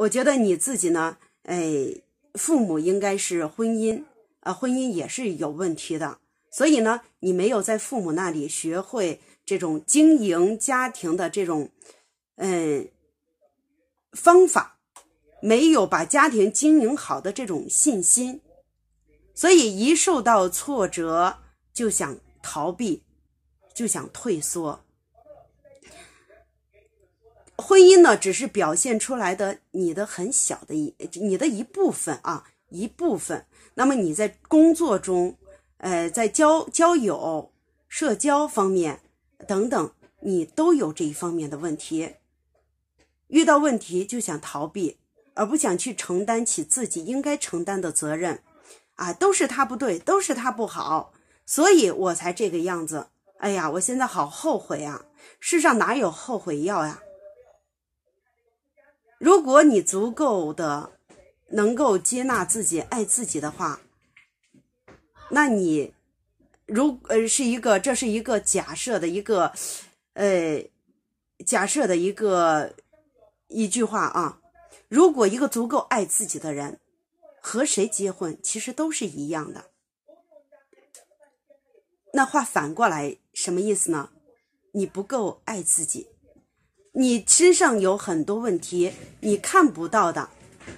我觉得你自己呢，哎，父母应该是婚姻，啊，婚姻也是有问题的，所以呢，你没有在父母那里学会这种经营家庭的这种，嗯，方法，没有把家庭经营好的这种信心，所以一受到挫折就想逃避，就想退缩。婚姻呢，只是表现出来的你的很小的一你的一部分啊，一部分。那么你在工作中，呃，在交交友、社交方面等等，你都有这一方面的问题。遇到问题就想逃避，而不想去承担起自己应该承担的责任。啊，都是他不对，都是他不好，所以我才这个样子。哎呀，我现在好后悔啊！世上哪有后悔药呀？如果你足够的能够接纳自己、爱自己的话，那你如呃是一个，这是一个假设的一个，呃，假设的一个一句话啊。如果一个足够爱自己的人，和谁结婚其实都是一样的。那话反过来什么意思呢？你不够爱自己。你身上有很多问题，你看不到的，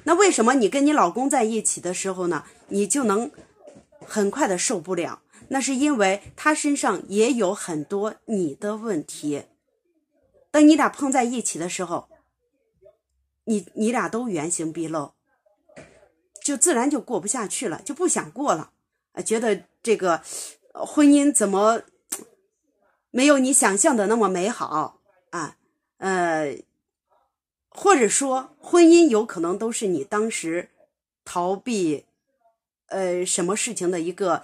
那为什么你跟你老公在一起的时候呢，你就能很快的受不了？那是因为他身上也有很多你的问题。等你俩碰在一起的时候，你你俩都原形毕露，就自然就过不下去了，就不想过了，觉得这个婚姻怎么没有你想象的那么美好啊？呃，或者说婚姻有可能都是你当时逃避，呃，什么事情的一个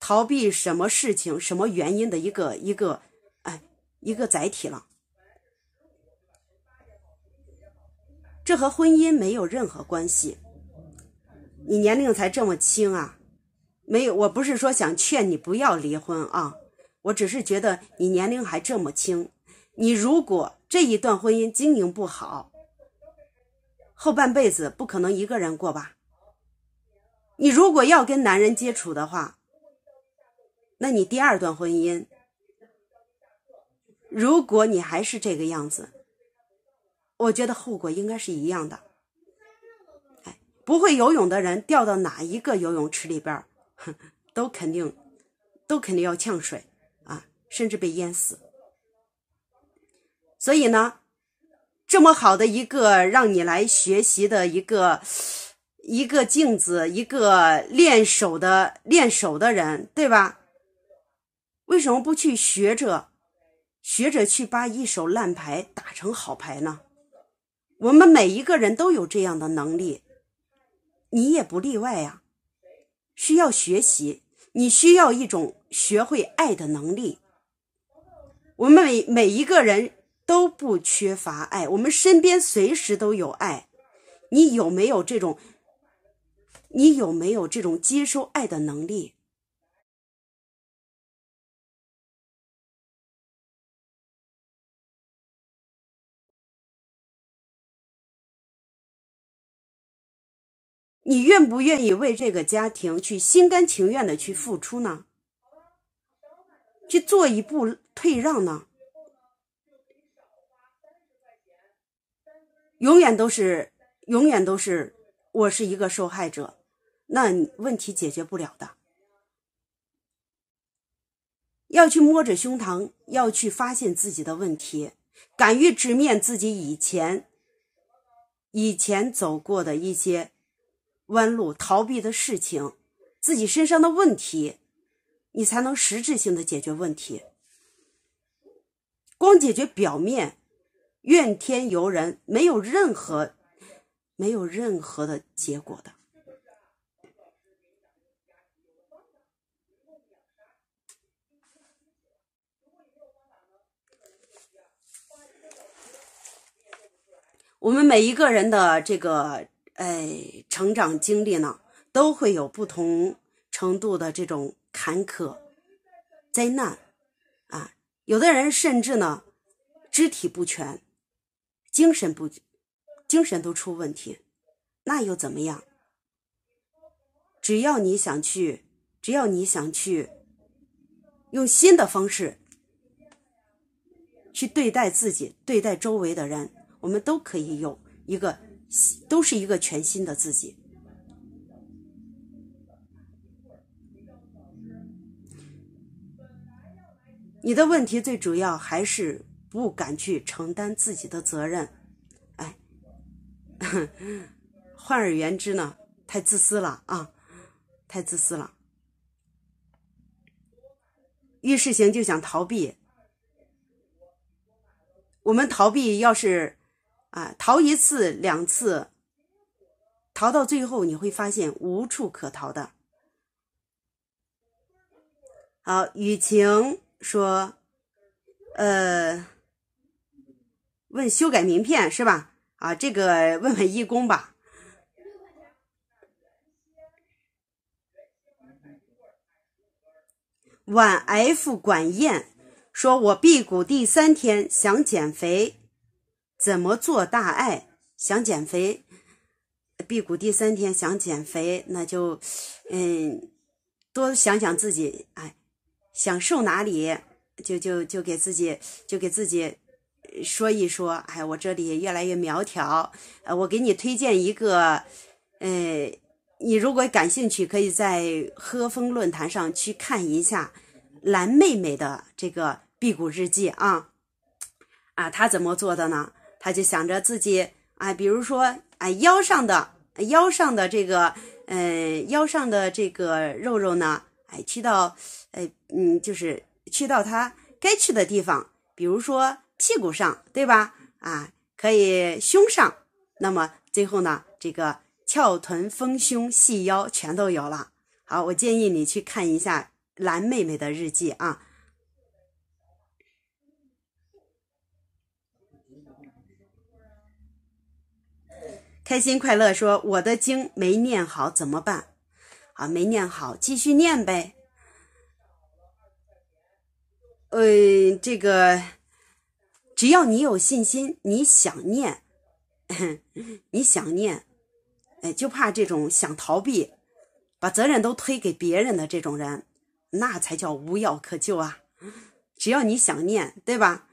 逃避，什么事情、什么原因的一个一个，哎，一个载体了。这和婚姻没有任何关系。你年龄才这么轻啊，没有，我不是说想劝你不要离婚啊。我只是觉得你年龄还这么轻，你如果这一段婚姻经营不好，后半辈子不可能一个人过吧？你如果要跟男人接触的话，那你第二段婚姻，如果你还是这个样子，我觉得后果应该是一样的。哎，不会游泳的人掉到哪一个游泳池里边，都肯定都肯定要呛水。甚至被淹死，所以呢，这么好的一个让你来学习的一个一个镜子，一个练手的练手的人，对吧？为什么不去学着学着去把一手烂牌打成好牌呢？我们每一个人都有这样的能力，你也不例外呀。需要学习，你需要一种学会爱的能力。我们每每一个人都不缺乏爱，我们身边随时都有爱。你有没有这种？你有没有这种接受爱的能力？你愿不愿意为这个家庭去心甘情愿的去付出呢？去做一步退让呢？永远都是，永远都是，我是一个受害者，那问题解决不了的。要去摸着胸膛，要去发现自己的问题，敢于直面自己以前、以前走过的一些弯路、逃避的事情，自己身上的问题。你才能实质性的解决问题。光解决表面，怨天尤人，没有任何，没有任何的结果的。我们每一个人的这个，哎，成长经历呢，都会有不同程度的这种。坎坷、灾难，啊，有的人甚至呢，肢体不全，精神不，精神都出问题，那又怎么样？只要你想去，只要你想去，用新的方式去对待自己，对待周围的人，我们都可以有一个，都是一个全新的自己。你的问题最主要还是不敢去承担自己的责任，哎，换而言之呢，太自私了啊，太自私了，遇事情就想逃避。我们逃避要是啊逃一次两次，逃到最后你会发现无处可逃的。好，雨晴。说，呃，问修改名片是吧？啊，这个问问义工吧。晚 f 管燕说：“我辟谷第三天想减肥，怎么做大爱？想减肥，辟谷第三天想减肥，那就，嗯，多想想自己，哎。”想瘦哪里，就就就给自己就给自己说一说。哎，我这里越来越苗条。呃，我给你推荐一个，呃，你如果感兴趣，可以在和风论坛上去看一下蓝妹妹的这个辟谷日记啊。啊，她怎么做的呢？她就想着自己啊，比如说啊腰上的腰上的这个呃腰上的这个肉肉呢。哎，去到，哎，嗯，就是去到他该去的地方，比如说屁股上，对吧？啊，可以胸上，那么最后呢，这个翘臀、丰胸、细腰全都有了。好，我建议你去看一下蓝妹妹的日记啊。开心快乐说：“我的经没念好怎么办？”啊，没念好，继续念呗。呃，这个只要你有信心，你想念，你想念，哎，就怕这种想逃避，把责任都推给别人的这种人，那才叫无药可救啊！只要你想念，对吧？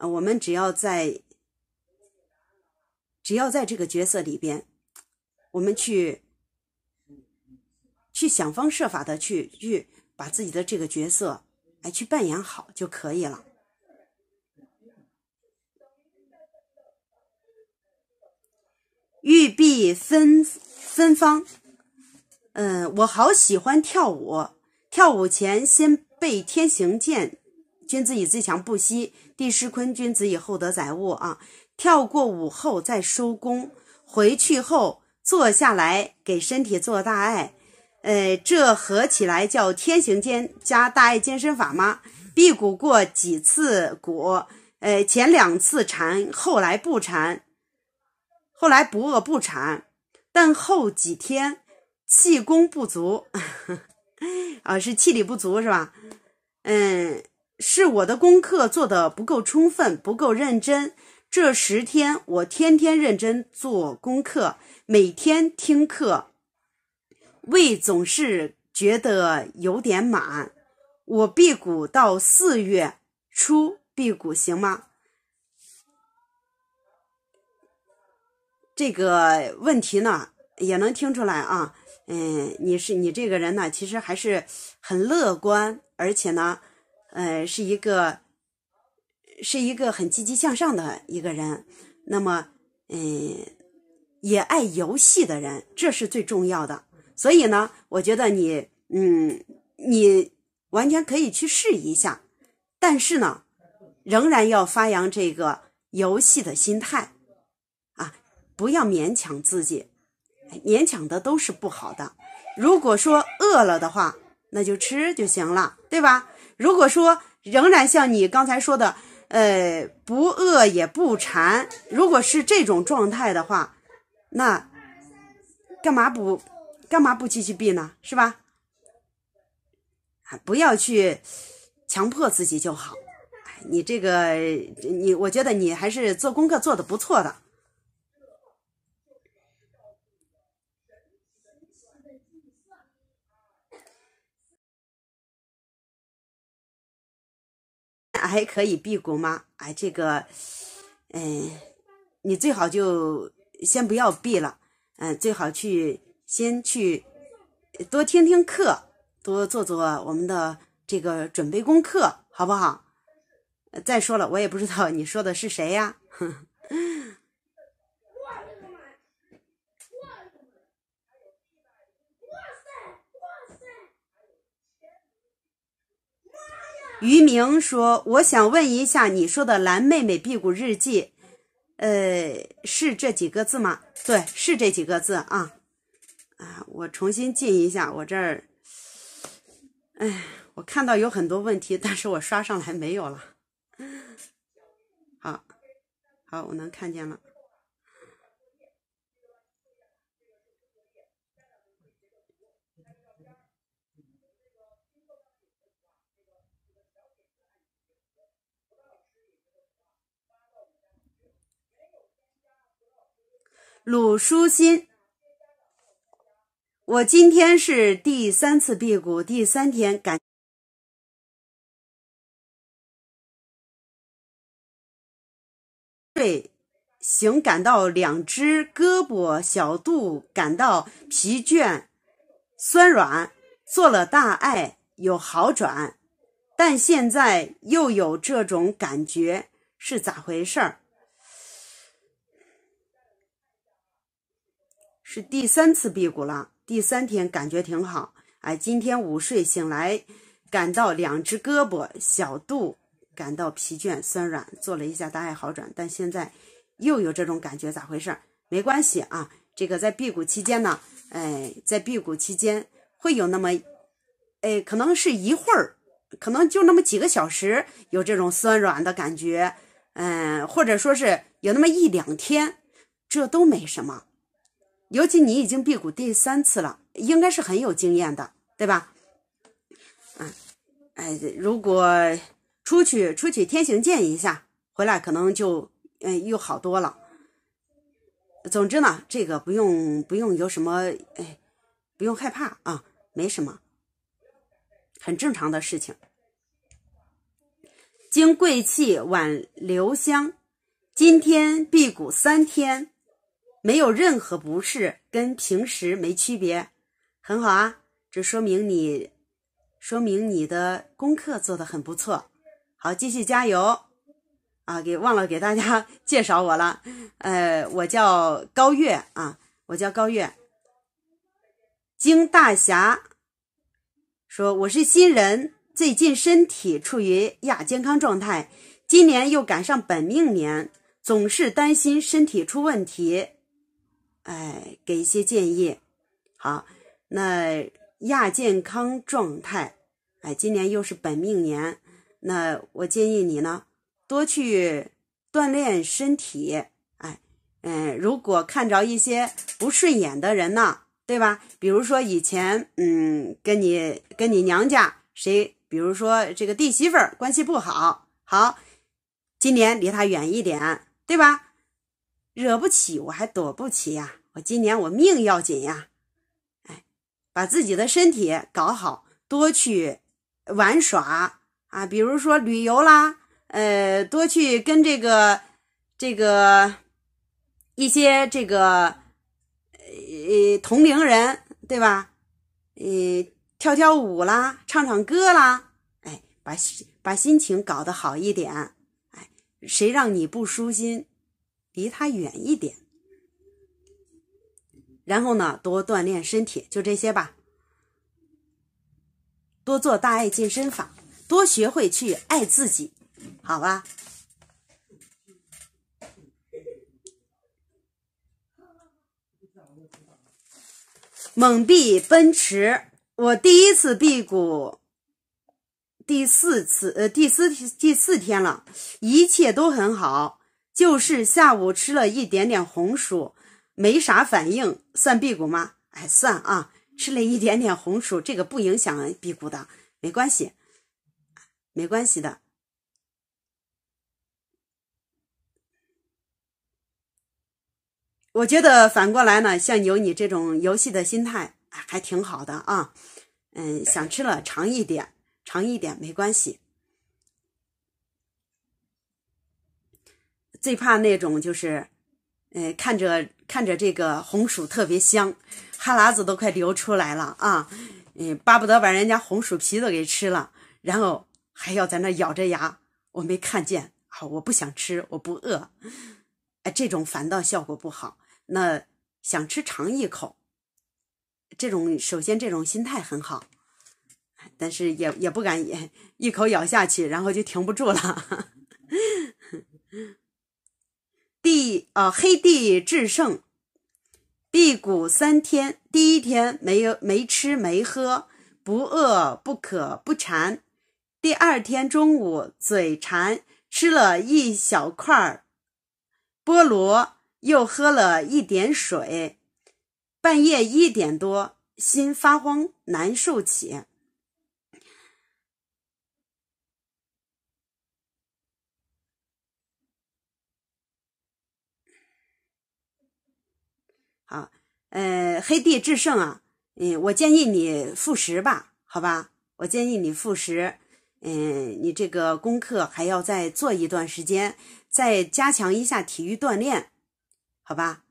我们只要在，只要在这个角色里边，我们去。去想方设法的去去把自己的这个角色，哎，去扮演好就可以了。玉璧芬芬芳，嗯，我好喜欢跳舞。跳舞前先背《天行健》，君子以自强不息；《地势坤》，君子以厚德载物啊。跳过舞后再收工，回去后坐下来给身体做大爱。呃，这合起来叫天行健加大爱健身法吗？辟谷过几次谷？呃，前两次馋，后来不馋，后来不饿不馋，但后几天气功不足，啊，是气力不足是吧？嗯，是我的功课做得不够充分，不够认真。这十天我天天认真做功课，每天听课。胃总是觉得有点满，我辟谷到四月初辟谷行吗？这个问题呢，也能听出来啊。嗯，你是你这个人呢，其实还是很乐观，而且呢，呃，是一个是一个很积极向上的一个人。那么，嗯，也爱游戏的人，这是最重要的。所以呢，我觉得你，嗯，你完全可以去试一下，但是呢，仍然要发扬这个游戏的心态啊，不要勉强自己，勉强的都是不好的。如果说饿了的话，那就吃就行了，对吧？如果说仍然像你刚才说的，呃，不饿也不馋，如果是这种状态的话，那干嘛不？干嘛不继续避呢？是吧？不要去强迫自己就好。你这个，你我觉得你还是做功课做的不错的。还可以辟谷吗？哎，这个，嗯，你最好就先不要辟了。嗯，最好去。先去多听听课，多做做我们的这个准备功课，好不好？再说了，我也不知道你说的是谁呀。于明说：“我想问一下，你说的蓝妹妹辟谷日记，呃，是这几个字吗？对，是这几个字啊。”啊，我重新进一下，我这儿，哎，我看到有很多问题，但是我刷上来没有了。好，好，我能看见了。鲁书欣。我今天是第三次辟谷，第三天感对，行感到两只胳膊、小肚感到疲倦、酸软，做了大爱有好转，但现在又有这种感觉，是咋回事儿？是第三次辟谷了。第三天感觉挺好，哎，今天午睡醒来，感到两只胳膊、小肚感到疲倦酸软，做了一下大艾好转，但现在又有这种感觉，咋回事？没关系啊，这个在辟谷期间呢，哎，在辟谷期间会有那么，哎，可能是一会儿，可能就那么几个小时有这种酸软的感觉，嗯，或者说是有那么一两天，这都没什么。尤其你已经辟谷第三次了，应该是很有经验的，对吧？嗯，哎，如果出去出去天行健一下，回来可能就嗯又好多了。总之呢，这个不用不用有什么哎，不用害怕啊，没什么，很正常的事情。金贵气挽留香，今天辟谷三天。没有任何不适，跟平时没区别，很好啊！这说明你，说明你的功课做得很不错，好，继续加油！啊，给忘了给大家 介绍我了，呃，我叫高月啊，我叫高月。金大侠说我是新人，最近身体处于亚健康状态，今年又赶上本命年，总是担心身体出问题。哎，给一些建议。好，那亚健康状态，哎，今年又是本命年，那我建议你呢，多去锻炼身体。哎，嗯，如果看着一些不顺眼的人呢，对吧？比如说以前，嗯，跟你跟你娘家谁，比如说这个弟媳妇儿关系不好，好，今年离他远一点，对吧？惹不起我还躲不起呀！我今年我命要紧呀！哎，把自己的身体搞好多去玩耍啊，比如说旅游啦，呃，多去跟这个这个一些这个呃同龄人对吧？呃，跳跳舞啦，唱唱歌啦，哎，把把心情搞得好一点，哎，谁让你不舒心？离他远一点，然后呢，多锻炼身体，就这些吧。多做大爱健身法，多学会去爱自己，好吧？猛臂奔驰，我第一次辟谷，第四次，呃，第四第四天了，一切都很好。就是下午吃了一点点红薯，没啥反应，算辟谷吗？哎，算啊，吃了一点点红薯，这个不影响辟谷的，没关系，没关系的。我觉得反过来呢，像有你这种游戏的心态，还挺好的啊。嗯，想吃了尝一点，尝一点没关系。最怕那种就是，呃，看着看着这个红薯特别香，哈喇子都快流出来了啊！嗯，巴不得把人家红薯皮都给吃了，然后还要在那咬着牙，我没看见啊，我不想吃，我不饿。哎，这种反倒效果不好。那想吃尝一口，这种首先这种心态很好，但是也也不敢一一口咬下去，然后就停不住了。地啊，黑地制胜，辟谷三天。第一天没有没吃没喝，不饿不渴不馋。第二天中午嘴馋，吃了一小块儿菠萝，又喝了一点水。半夜一点多，心发慌，难受起。呃，黑帝制胜啊，嗯，我建议你复食吧，好吧？我建议你复食，嗯，你这个功课还要再做一段时间，再加强一下体育锻炼，好吧？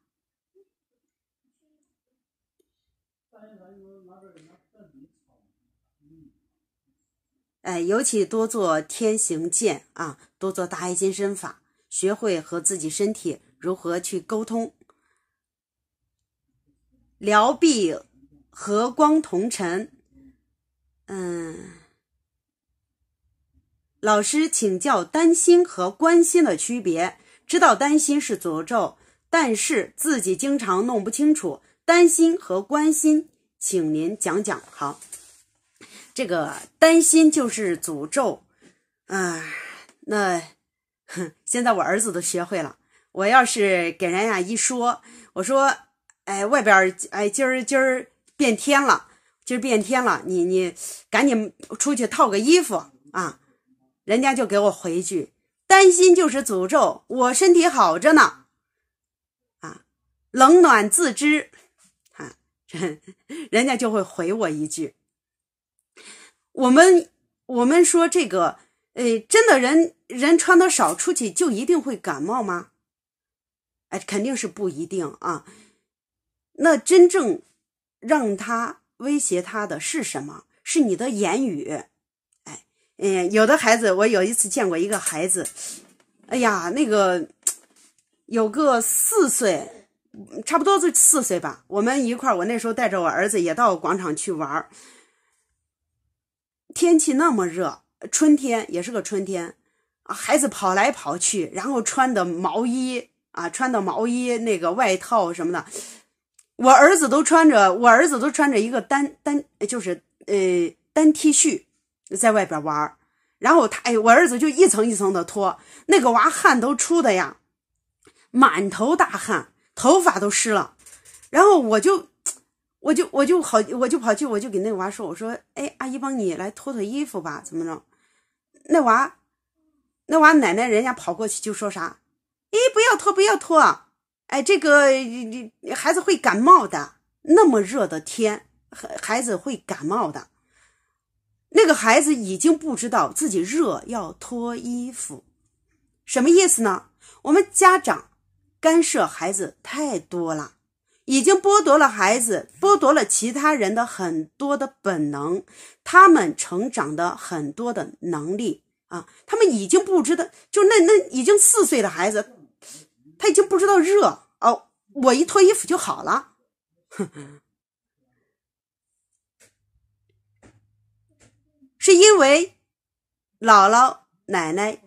哎，尤其多做天行健啊，多做大爱健身法，学会和自己身体如何去沟通。辽毕和光同尘，嗯，老师，请教担心和关心的区别。知道担心是诅咒，但是自己经常弄不清楚担心和关心，请您讲讲。好，这个担心就是诅咒，啊，那 现在我儿子都学会了。我要是给人家一说，我说。哎，外边哎，今儿今儿变天了，今儿变天了，你你赶紧出去套个衣服啊！人家就给我回句：“担心就是诅咒，我身体好着呢。”啊，冷暖自知啊，人 人家就会回我一句：“我们我们说这个，哎，真的人人穿的少出去就一定会感冒吗？哎，肯定是不一定啊。”那真正让他威胁他的是什么？是你的言语。哎，嗯，有的孩子，我有一次见过一个孩子，哎呀，那个有个四岁，差不多就四岁吧。我们一块儿，我那时候带着我儿子也到广场去玩儿。天气那么热，春天也是个春天啊，孩子跑来跑去，然后穿的毛衣啊，穿的毛衣那个外套什么的。我儿子都穿着，我儿子都穿着一个单单，就是呃单 T 恤，在外边玩儿。然后他，哎，我儿子就一层一层的脱，那个娃汗都出的呀，满头大汗，头发都湿了。然后我就，我就，我就好，我就跑去，我就给那娃说，我说，哎，阿姨帮你来脱脱衣服吧，怎么着？那娃，那娃奶奶人家跑过去就说啥？哎，不要脱，不要脱。哎，这个你你孩子会感冒的，那么热的天，孩孩子会感冒的。那个孩子已经不知道自己热要脱衣服，什么意思呢？我们家长干涉孩子太多了，已经剥夺了孩子，剥夺了其他人的很多的本能，他们成长的很多的能力啊，他们已经不知道，就那那已经四岁的孩子。他已经不知道热哦，我一脱衣服就好了。是因为姥姥奶奶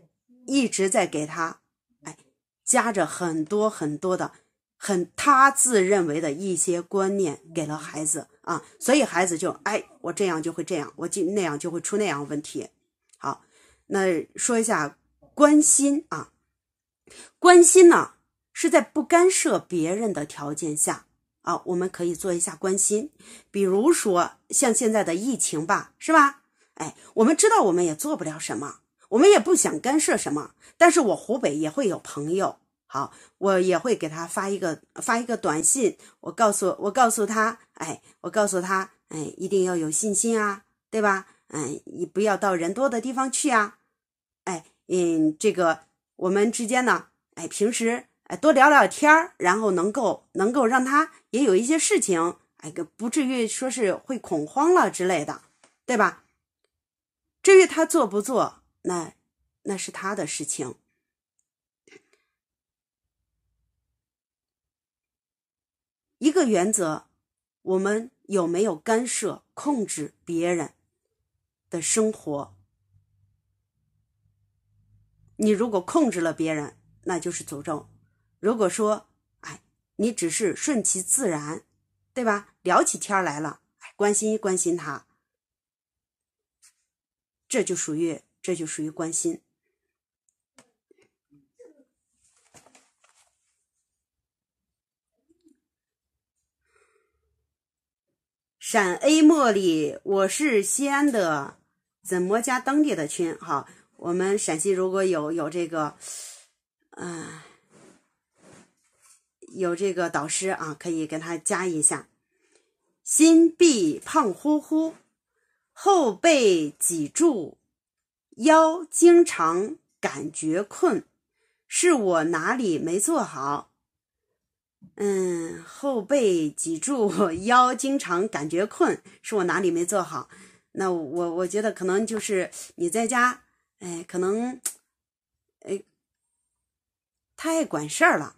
一直在给他哎夹着很多很多的很他自认为的一些观念给了孩子啊，所以孩子就哎我这样就会这样，我就那样就会出那样问题。好，那说一下关心啊，关心呢。是在不干涉别人的条件下啊，我们可以做一下关心，比如说像现在的疫情吧，是吧？哎，我们知道我们也做不了什么，我们也不想干涉什么，但是我湖北也会有朋友，好，我也会给他发一个发一个短信，我告诉我告诉他，哎，我告诉他，哎，一定要有信心啊，对吧？哎，你不要到人多的地方去啊，哎，嗯，这个我们之间呢，哎，平时。多聊聊天然后能够能够让他也有一些事情，哎，不至于说是会恐慌了之类的，对吧？至于他做不做，那那是他的事情。一个原则，我们有没有干涉控制别人的生活？你如果控制了别人，那就是诅咒。如果说，哎，你只是顺其自然，对吧？聊起天来了，哎，关心关心他，这就属于这就属于关心。陕 A 茉莉，我是西安的，怎么加当地的群？好，我们陕西如果有有这个，嗯。有这个导师啊，可以给他加一下。心臂胖乎乎，后背脊柱腰经常感觉困，是我哪里没做好？嗯，后背脊柱腰经常感觉困，是我哪里没做好？那我我觉得可能就是你在家，哎，可能哎太管事儿了。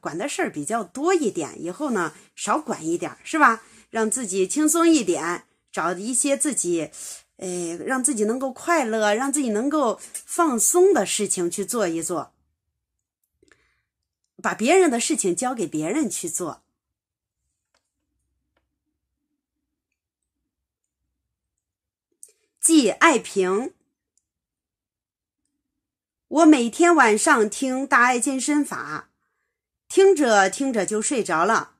管的事儿比较多一点，以后呢少管一点，是吧？让自己轻松一点，找一些自己，哎，让自己能够快乐，让自己能够放松的事情去做一做，把别人的事情交给别人去做。记爱平，我每天晚上听大爱健身法。听着听着就睡着了，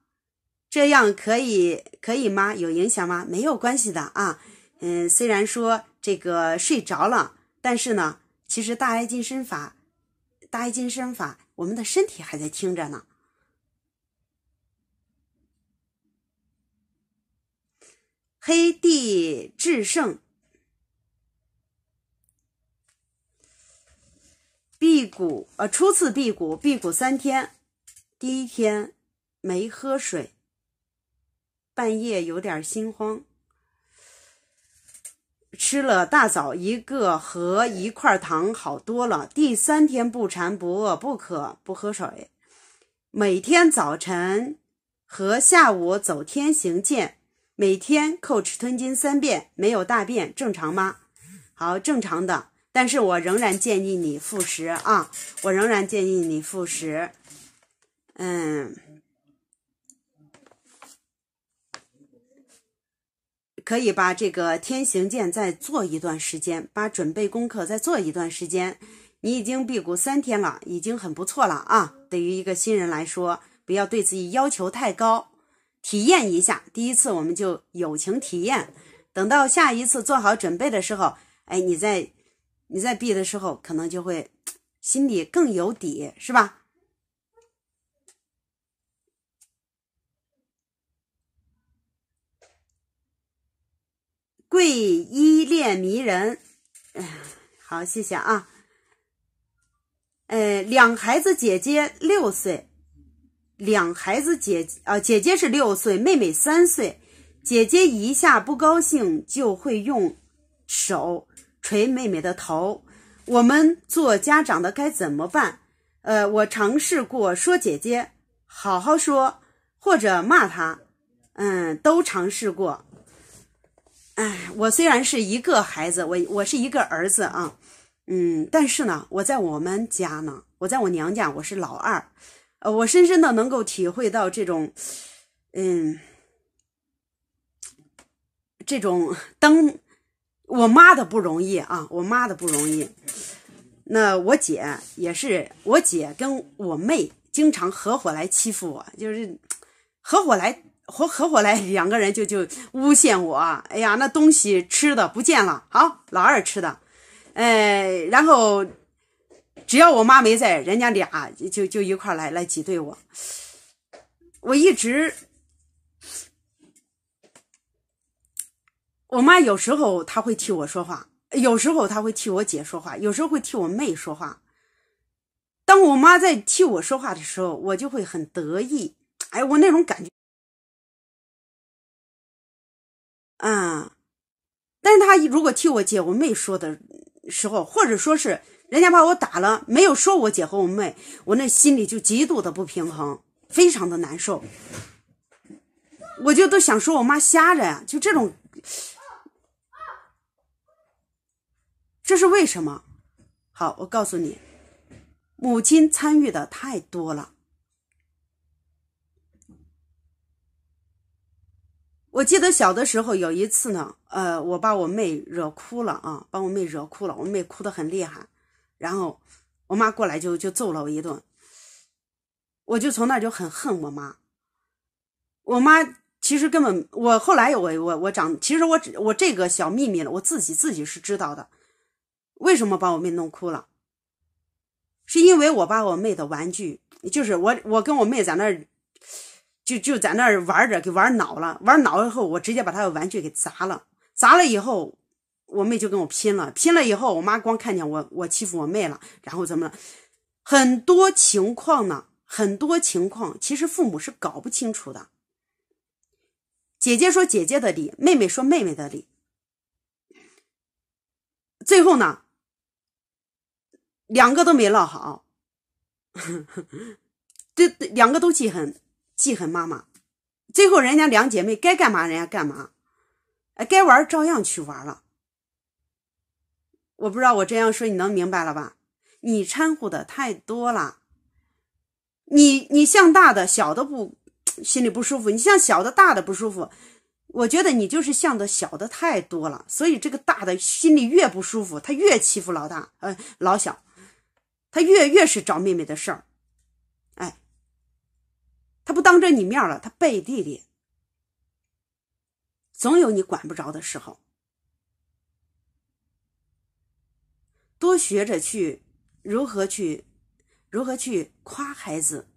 这样可以可以吗？有影响吗？没有关系的啊。嗯，虽然说这个睡着了，但是呢，其实大爱金身法，大爱金身法，我们的身体还在听着呢。黑帝制胜，辟谷，呃，初次辟谷，辟谷三天。第一天没喝水，半夜有点心慌，吃了大枣一个和一块糖，好多了。第三天不馋不饿不渴不喝水，每天早晨和下午走天行健，每天扣齿吞津三遍，没有大便，正常吗？好，正常的，但是我仍然建议你复食啊，我仍然建议你复食。嗯，可以把这个天行健再做一段时间，把准备功课再做一段时间。你已经辟谷三天了，已经很不错了啊！对于一个新人来说，不要对自己要求太高，体验一下。第一次我们就友情体验，等到下一次做好准备的时候，哎，你再你再辟的时候，可能就会心里更有底，是吧？贵依恋迷人，哎，好，谢谢啊。呃，两孩子，姐姐六岁，两孩子姐啊，姐姐是六岁，妹妹三岁，姐姐一下不高兴就会用手捶妹妹的头，我们做家长的该怎么办？呃，我尝试过说姐姐好好说，或者骂她，嗯，都尝试过。哎，我虽然是一个孩子，我我是一个儿子啊，嗯，但是呢，我在我们家呢，我在我娘家我是老二，呃，我深深的能够体会到这种，嗯，这种当我妈的不容易啊，我妈的不容易。那我姐也是，我姐跟我妹经常合伙来欺负我，就是合伙来。合合伙来，两个人就就诬陷我。哎呀，那东西吃的不见了。好，老二吃的。哎，然后只要我妈没在，人家俩就就一块来来挤兑我。我一直，我妈有时候她会替我说话，有时候她会替我姐说话，有时候会替我妹说话。当我妈在替我说话的时候，我就会很得意。哎，我那种感觉。嗯，但是他如果替我姐我妹说的时候，或者说是人家把我打了，没有说我姐和我妹，我那心里就极度的不平衡，非常的难受，我就都想说我妈瞎着呀，就这种，这是为什么？好，我告诉你，母亲参与的太多了。我记得小的时候有一次呢，呃，我把我妹惹哭了啊，把我妹惹哭了，我妹哭得很厉害，然后我妈过来就就揍了我一顿，我就从那儿就很恨我妈。我妈其实根本我后来我我我长其实我只我这个小秘密了，我自己自己是知道的，为什么把我妹弄哭了？是因为我把我妹的玩具，就是我我跟我妹在那儿。就就在那儿玩着，给玩恼了。玩恼了后，我直接把他的玩具给砸了。砸了以后，我妹就跟我拼了。拼了以后，我妈光看见我，我欺负我妹了，然后怎么？了？很多情况呢，很多情况，其实父母是搞不清楚的。姐姐说姐姐的理，妹妹说妹妹的理。最后呢，两个都没落好，对，两个都记恨。记恨妈妈，最后人家两姐妹该干嘛人家干嘛，哎，该玩照样去玩了。我不知道我这样说你能明白了吧？你掺和的太多了，你你像大的小的不心里不舒服，你像小的大的不舒服，我觉得你就是像的小的太多了，所以这个大的心里越不舒服，他越欺负老大，呃，老小，他越越是找妹妹的事儿。他不当着你面了，他背地里，总有你管不着的时候。多学着去如何去，如何去夸孩子，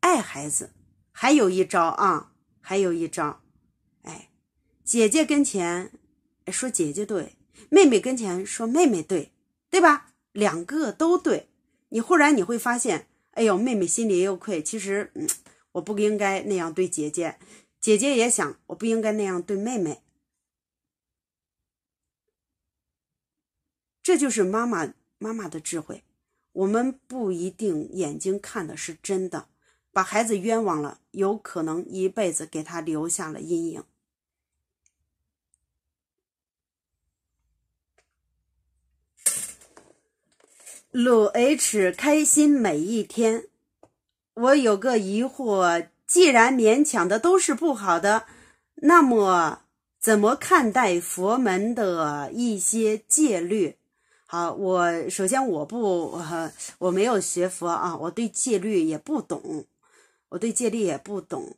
爱孩子。还有一招啊，还有一招，哎，姐姐跟前说姐姐对，妹妹跟前说妹妹对，对吧？两个都对。你忽然你会发现，哎呦，妹妹心里也有愧。其实，嗯。我不应该那样对姐姐，姐姐也想我不应该那样对妹妹。这就是妈妈妈妈的智慧。我们不一定眼睛看的是真的，把孩子冤枉了，有可能一辈子给他留下了阴影。鲁 H 开心每一天。我有个疑惑，既然勉强的都是不好的，那么怎么看待佛门的一些戒律？好，我首先我不我没有学佛啊，我对戒律也不懂，我对戒律也不懂。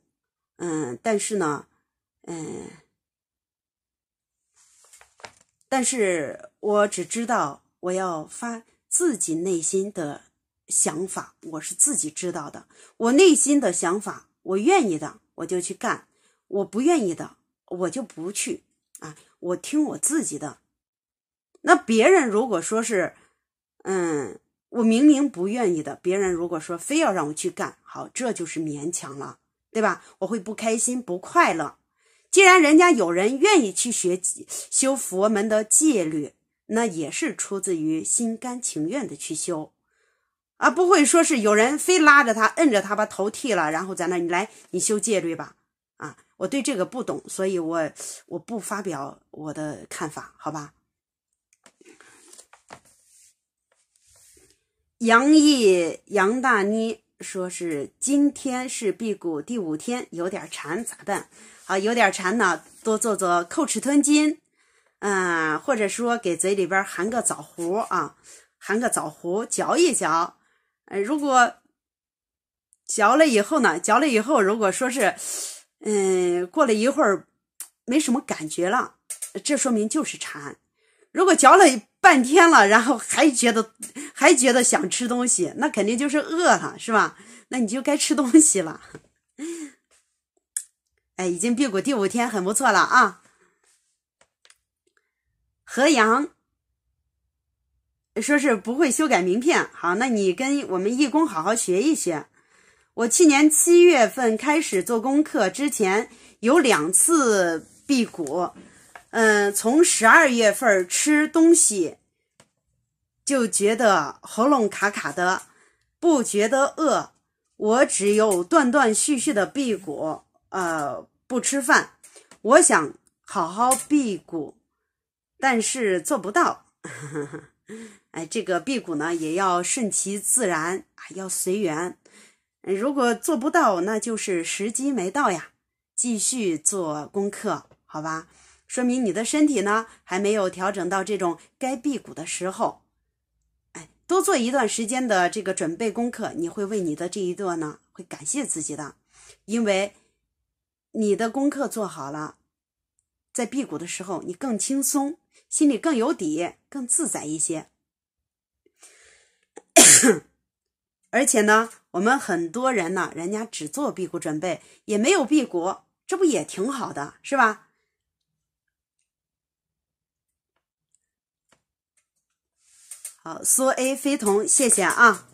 嗯，但是呢，嗯，但是我只知道我要发自己内心的。想法我是自己知道的，我内心的想法，我愿意的我就去干，我不愿意的我就不去啊，我听我自己的。那别人如果说是，嗯，我明明不愿意的，别人如果说非要让我去干，好，这就是勉强了，对吧？我会不开心不快乐。既然人家有人愿意去学修佛门的戒律，那也是出自于心甘情愿的去修。啊，不会说是有人非拉着他摁着他把头剃了，然后在那你来你修戒律吧啊！我对这个不懂，所以我我不发表我的看法，好吧？杨毅杨大妮说是今天是辟谷第五天，有点馋咋办？啊，有点馋呢，多做做叩齿吞津，嗯，或者说给嘴里边含个枣核啊，含个枣核嚼一嚼。哎，如果嚼了以后呢？嚼了以后，如果说是，嗯，过了一会儿没什么感觉了，这说明就是馋。如果嚼了半天了，然后还觉得还觉得想吃东西，那肯定就是饿了，是吧？那你就该吃东西了。哎，已经辟谷第五天，很不错了啊！河阳。说是不会修改名片，好，那你跟我们义工好好学一学。我去年七月份开始做功课，之前有两次辟谷，嗯，从十二月份吃东西就觉得喉咙卡卡的，不觉得饿。我只有断断续续的辟谷，呃，不吃饭。我想好好辟谷，但是做不到。哎，这个辟谷呢也要顺其自然啊，要随缘。如果做不到，那就是时机没到呀，继续做功课，好吧？说明你的身体呢还没有调整到这种该辟谷的时候。哎，多做一段时间的这个准备功课，你会为你的这一段呢会感谢自己的，因为你的功课做好了，在辟谷的时候你更轻松，心里更有底，更自在一些。而且呢，我们很多人呢，人家只做辟谷准备，也没有辟谷，这不也挺好的，是吧？好，苏 A 非同，谢谢啊。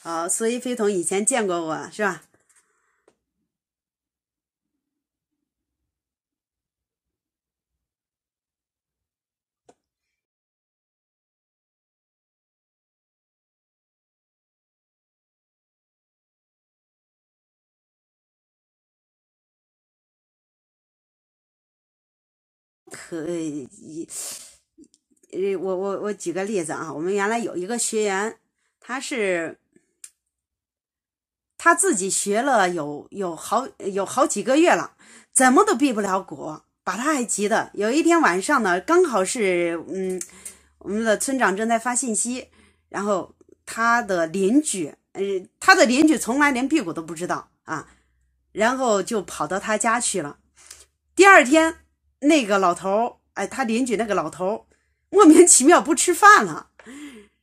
好，苏 A 非同以前见过我是吧？呃，一呃，我我我举个例子啊，我们原来有一个学员，他是他自己学了有有好有好几个月了，怎么都辟不了谷，把他还急的。有一天晚上呢，刚好是嗯，我们的村长正在发信息，然后他的邻居，嗯，他的邻居从来连辟谷都不知道啊，然后就跑到他家去了，第二天。那个老头儿，哎，他邻居那个老头儿莫名其妙不吃饭了，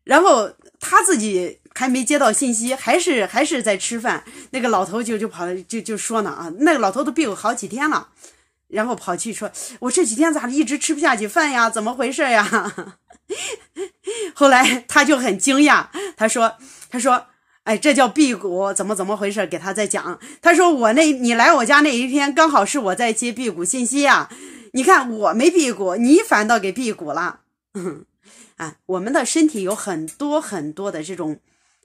然后他自己还没接到信息，还是还是在吃饭。那个老头就就跑就就说呢啊，那个老头都辟谷好几天了，然后跑去说，我这几天咋一直吃不下去饭呀？怎么回事呀？后来他就很惊讶，他说，他说，哎，这叫辟谷，怎么怎么回事？给他再讲。他说我那，你来我家那一天，刚好是我在接辟谷信息呀。你看我没辟谷，你反倒给辟谷了，啊，我们的身体有很多很多的这种，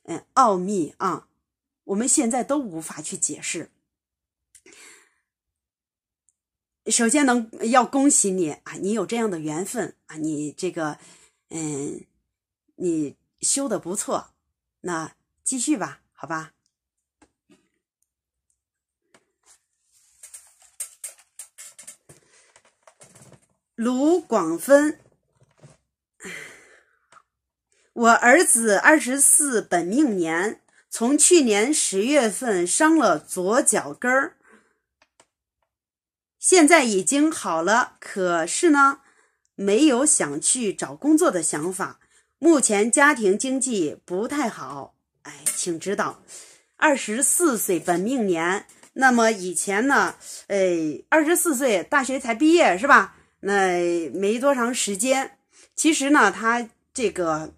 嗯，奥秘啊，我们现在都无法去解释。首先能要恭喜你啊，你有这样的缘分啊，你这个，嗯，你修的不错，那继续吧，好吧。卢广芬，我儿子二十四本命年，从去年十月份伤了左脚跟儿，现在已经好了。可是呢，没有想去找工作的想法。目前家庭经济不太好，哎，请指导。二十四岁本命年，那么以前呢？哎，二十四岁大学才毕业是吧？那没多长时间，其实呢，他这个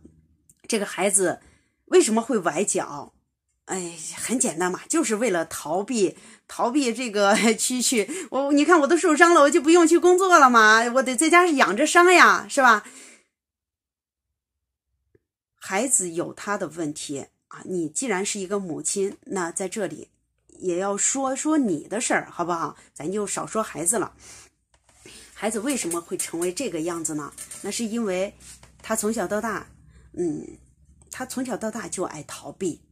这个孩子为什么会崴脚？哎，很简单嘛，就是为了逃避逃避这个蛐蛐。我你看，我都受伤了，我就不用去工作了嘛，我得在家养着伤呀，是吧？孩子有他的问题啊。你既然是一个母亲，那在这里也要说说你的事儿，好不好？咱就少说孩子了。孩子为什么会成为这个样子呢？那是因为他从小到大，嗯，他从小到大就爱逃避，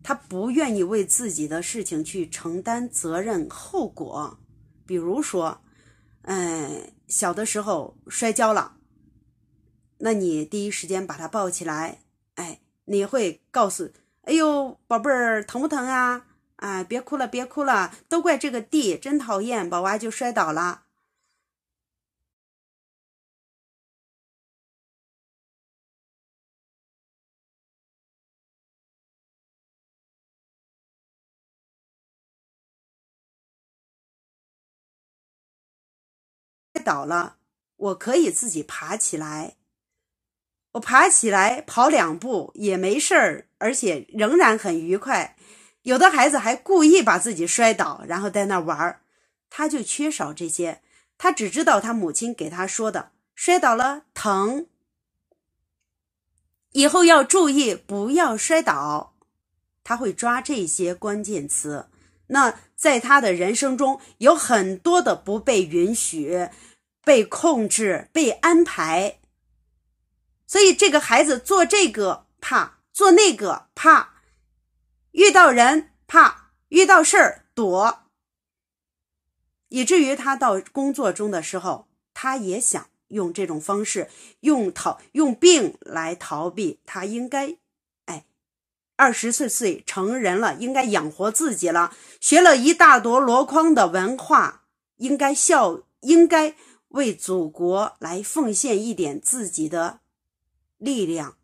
他不愿意为自己的事情去承担责任后果。比如说，嗯，小的时候摔跤了，那你第一时间把他抱起来，哎，你会告诉：“哎呦，宝贝儿，疼不疼啊？啊，别哭了，别哭了，都怪这个地，真讨厌，宝娃就摔倒了。”倒了，我可以自己爬起来。我爬起来跑两步也没事儿，而且仍然很愉快。有的孩子还故意把自己摔倒，然后在那玩儿。他就缺少这些，他只知道他母亲给他说的：摔倒了疼，以后要注意不要摔倒。他会抓这些关键词。那在他的人生中有很多的不被允许。被控制、被安排，所以这个孩子做这个怕，做那个怕，遇到人怕，遇到事儿躲，以至于他到工作中的时候，他也想用这种方式，用逃、用病来逃避。他应该，哎，二十岁岁成人了，应该养活自己了，学了一大坨箩筐的文化，应该孝，应该。为祖国来奉献一点自己的力量，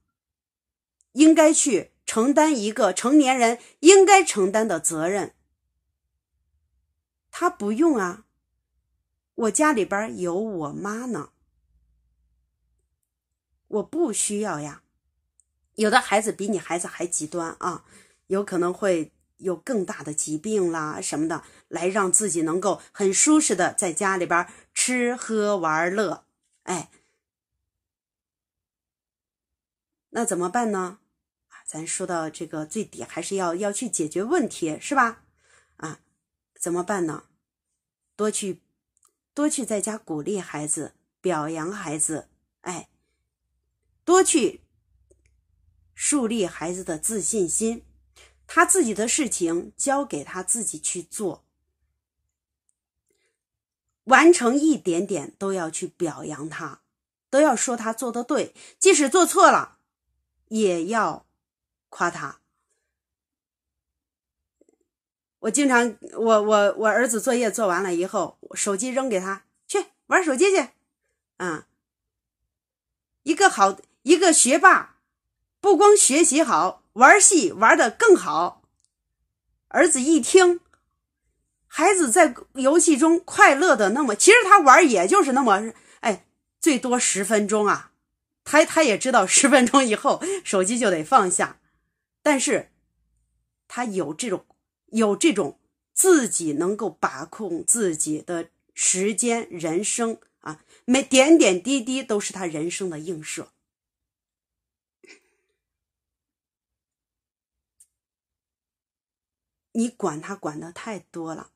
应该去承担一个成年人应该承担的责任。他不用啊，我家里边有我妈呢，我不需要呀。有的孩子比你孩子还极端啊，有可能会。有更大的疾病啦什么的，来让自己能够很舒适的在家里边吃喝玩乐，哎，那怎么办呢？啊，咱说到这个最底还是要要去解决问题，是吧？啊，怎么办呢？多去多去在家鼓励孩子，表扬孩子，哎，多去树立孩子的自信心。他自己的事情交给他自己去做，完成一点点都要去表扬他，都要说他做的对，即使做错了，也要夸他。我经常，我我我儿子作业做完了以后，手机扔给他去玩手机去，啊，一个好一个学霸，不光学习好。玩戏玩的更好，儿子一听，孩子在游戏中快乐的那么，其实他玩也就是那么，哎，最多十分钟啊，他他也知道十分钟以后手机就得放下，但是他有这种有这种自己能够把控自己的时间，人生啊，每点点滴滴都是他人生的映射。你管他管的太多了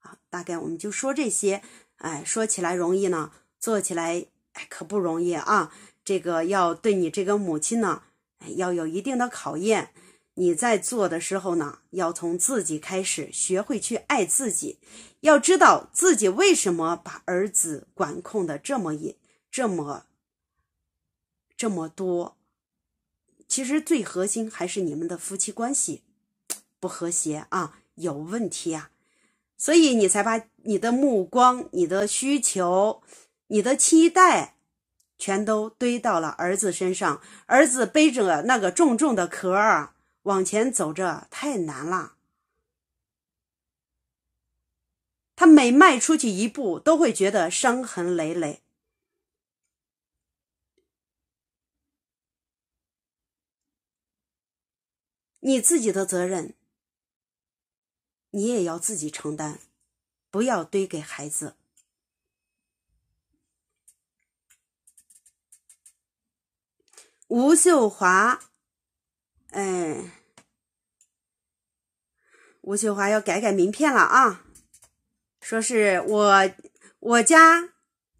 啊！大概我们就说这些。哎，说起来容易呢，做起来哎可不容易啊。这个要对你这个母亲呢，哎要有一定的考验。你在做的时候呢，要从自己开始学会去爱自己，要知道自己为什么把儿子管控的这么严、这么这么多。其实最核心还是你们的夫妻关系。不和谐啊，有问题啊，所以你才把你的目光、你的需求、你的期待，全都堆到了儿子身上。儿子背着那个重重的壳儿往前走着，太难了。他每迈出去一步，都会觉得伤痕累累。你自己的责任。你也要自己承担，不要堆给孩子。吴秀华，哎，吴秀华要改改名片了啊！说是我我家，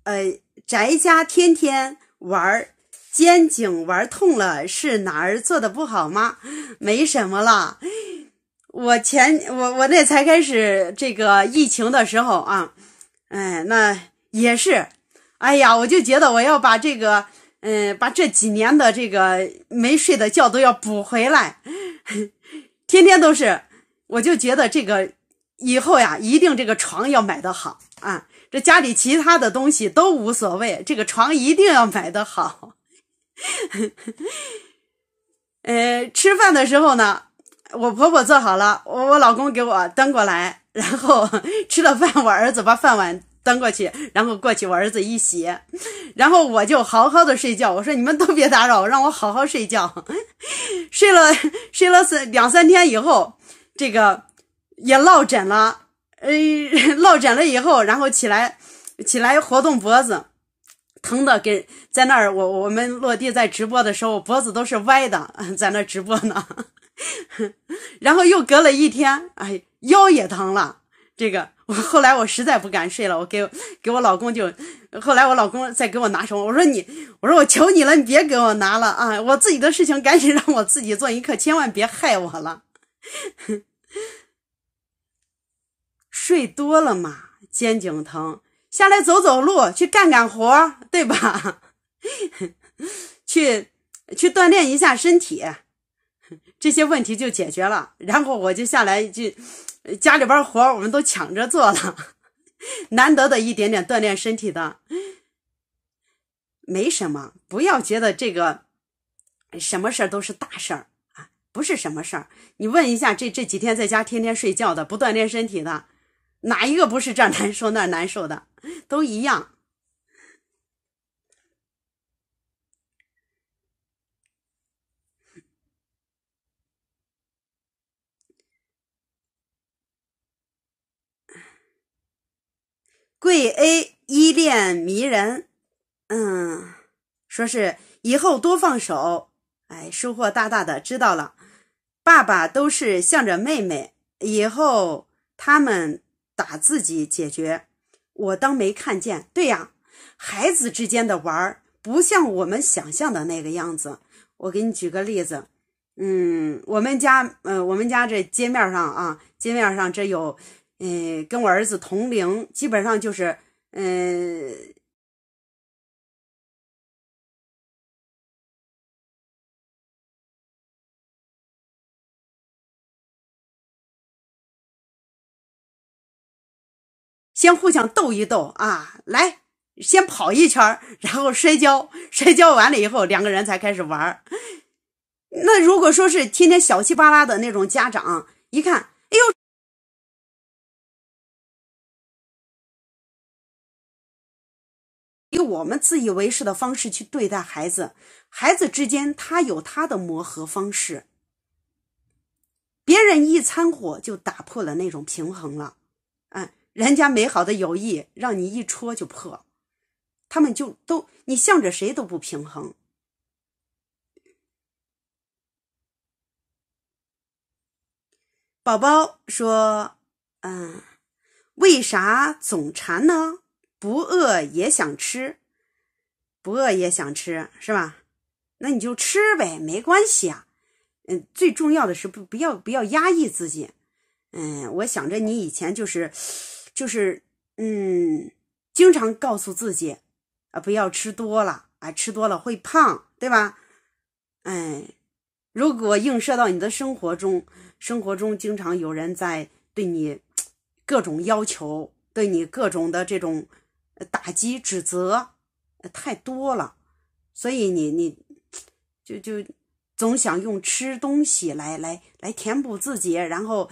呃，宅家天天玩儿肩颈，玩痛了，是哪儿做的不好吗？没什么啦。我前我我那才开始这个疫情的时候啊，哎，那也是，哎呀，我就觉得我要把这个，嗯，把这几年的这个没睡的觉都要补回来，天天都是，我就觉得这个以后呀，一定这个床要买的好啊，这家里其他的东西都无所谓，这个床一定要买的好，呃，吃饭的时候呢。我婆婆做好了，我我老公给我端过来，然后吃了饭，我儿子把饭碗端过去，然后过去我儿子一洗，然后我就好好的睡觉。我说你们都别打扰，让我好好睡觉。睡了睡了三两三天以后，这个也落枕了，呃，落枕了以后，然后起来起来活动脖子，疼的给在那儿我我们落地在直播的时候脖子都是歪的，在那直播呢。然后又隔了一天，哎，腰也疼了。这个我后来我实在不敢睡了，我给给我老公就，后来我老公再给我拿什么，我说你，我说我求你了，你别给我拿了啊！我自己的事情赶紧让我自己做，你可千万别害我了。睡多了嘛，肩颈疼，下来走走路，去干干活，对吧？去去锻炼一下身体。这些问题就解决了，然后我就下来就，家里边活我们都抢着做了，难得的一点点锻炼身体的，没什么，不要觉得这个什么事儿都是大事儿啊，不是什么事儿。你问一下这这几天在家天天睡觉的不锻炼身体的，哪一个不是这难受那难受的，都一样。贵 A 依恋迷人，嗯，说是以后多放手，哎，收获大大的，知道了。爸爸都是向着妹妹，以后他们打自己解决，我当没看见。对呀，孩子之间的玩儿不像我们想象的那个样子。我给你举个例子，嗯，我们家，嗯，我们家这街面上啊，街面上这有。嗯，跟我儿子同龄，基本上就是，嗯，先互相斗一斗啊，来，先跑一圈然后摔跤，摔跤完了以后，两个人才开始玩那如果说是天天小气巴拉的那种家长，一看。我们自以为是的方式去对待孩子，孩子之间他有他的磨合方式。别人一掺和就打破了那种平衡了，嗯，人家美好的友谊让你一戳就破，他们就都你向着谁都不平衡。宝宝说：“嗯，为啥总馋呢？”不饿也想吃，不饿也想吃，是吧？那你就吃呗，没关系啊。嗯，最重要的是不不要不要压抑自己。嗯，我想着你以前就是，就是嗯，经常告诉自己啊，不要吃多了，啊，吃多了会胖，对吧？哎，如果映射到你的生活中，生活中经常有人在对你各种要求，对你各种的这种。打击、指责，太多了，所以你你，就就总想用吃东西来来来填补自己，然后，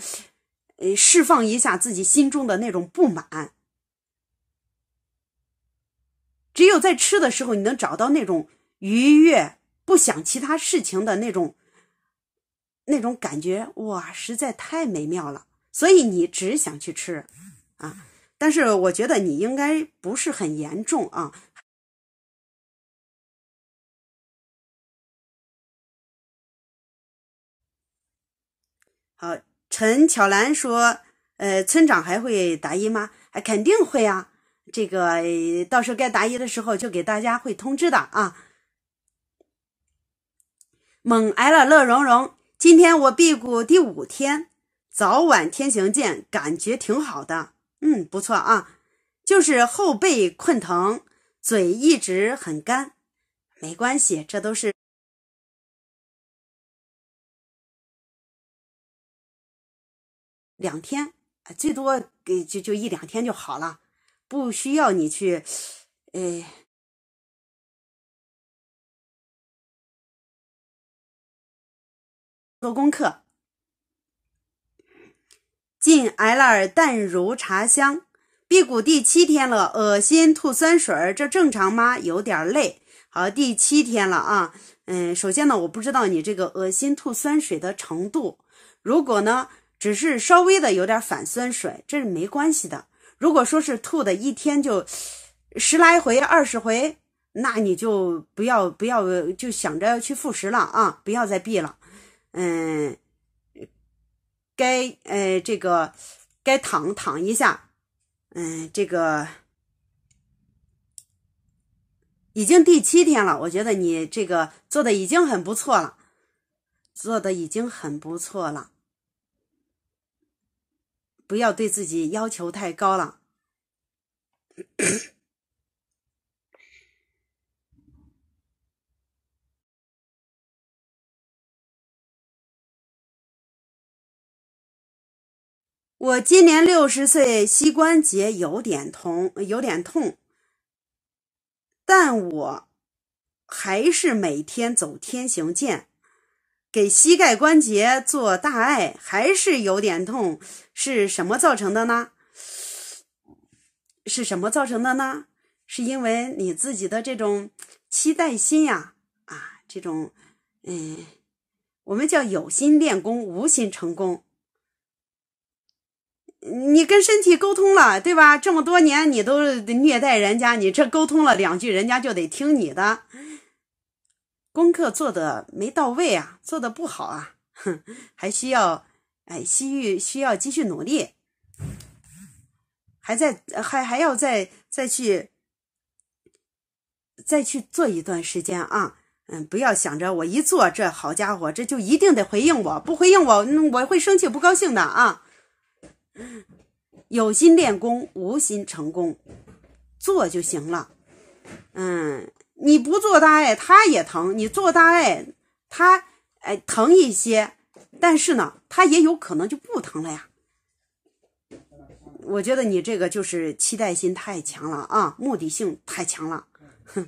呃，释放一下自己心中的那种不满。只有在吃的时候，你能找到那种愉悦，不想其他事情的那种，那种感觉，哇，实在太美妙了。所以你只想去吃，啊。但是我觉得你应该不是很严重啊。好，陈巧兰说：“呃，村长还会答疑吗？”“哎，肯定会啊！这个到时候该答疑的时候，就给大家会通知的啊。”“猛挨了乐融融，今天我辟谷第五天，早晚天行健，感觉挺好的。”嗯，不错啊，就是后背困疼，嘴一直很干，没关系，这都是两天，最多给就就一两天就好了，不需要你去，哎，做功课。进来了，淡如茶香。辟谷第七天了，恶心吐酸水，这正常吗？有点累。好，第七天了啊，嗯，首先呢，我不知道你这个恶心吐酸水的程度。如果呢，只是稍微的有点反酸水，这是没关系的。如果说是吐的一天就十来回二十回，那你就不要不要就想着要去复食了啊，不要再辟了。嗯。该呃这个，该躺躺一下，嗯，这个已经第七天了，我觉得你这个做的已经很不错了，做的已经很不错了，不要对自己要求太高了。我今年六十岁，膝关节有点痛，有点痛。但我还是每天走天行健，给膝盖关节做大爱，还是有点痛，是什么造成的呢？是什么造成的呢？是因为你自己的这种期待心呀，啊，这种，嗯，我们叫有心练功，无心成功。你跟身体沟通了，对吧？这么多年你都虐待人家，你这沟通了两句，人家就得听你的。功课做的没到位啊，做的不好啊，哼，还需要，哎，西域需要继续努力，还在，还还要再再去，再去做一段时间啊。嗯，不要想着我一做这，好家伙，这就一定得回应我，不回应我，我会生气不高兴的啊。有心练功，无心成功，做就行了。嗯，你不做大爱，他也疼；你做大爱，他哎疼一些。但是呢，他也有可能就不疼了呀。我觉得你这个就是期待心太强了啊，目的性太强了。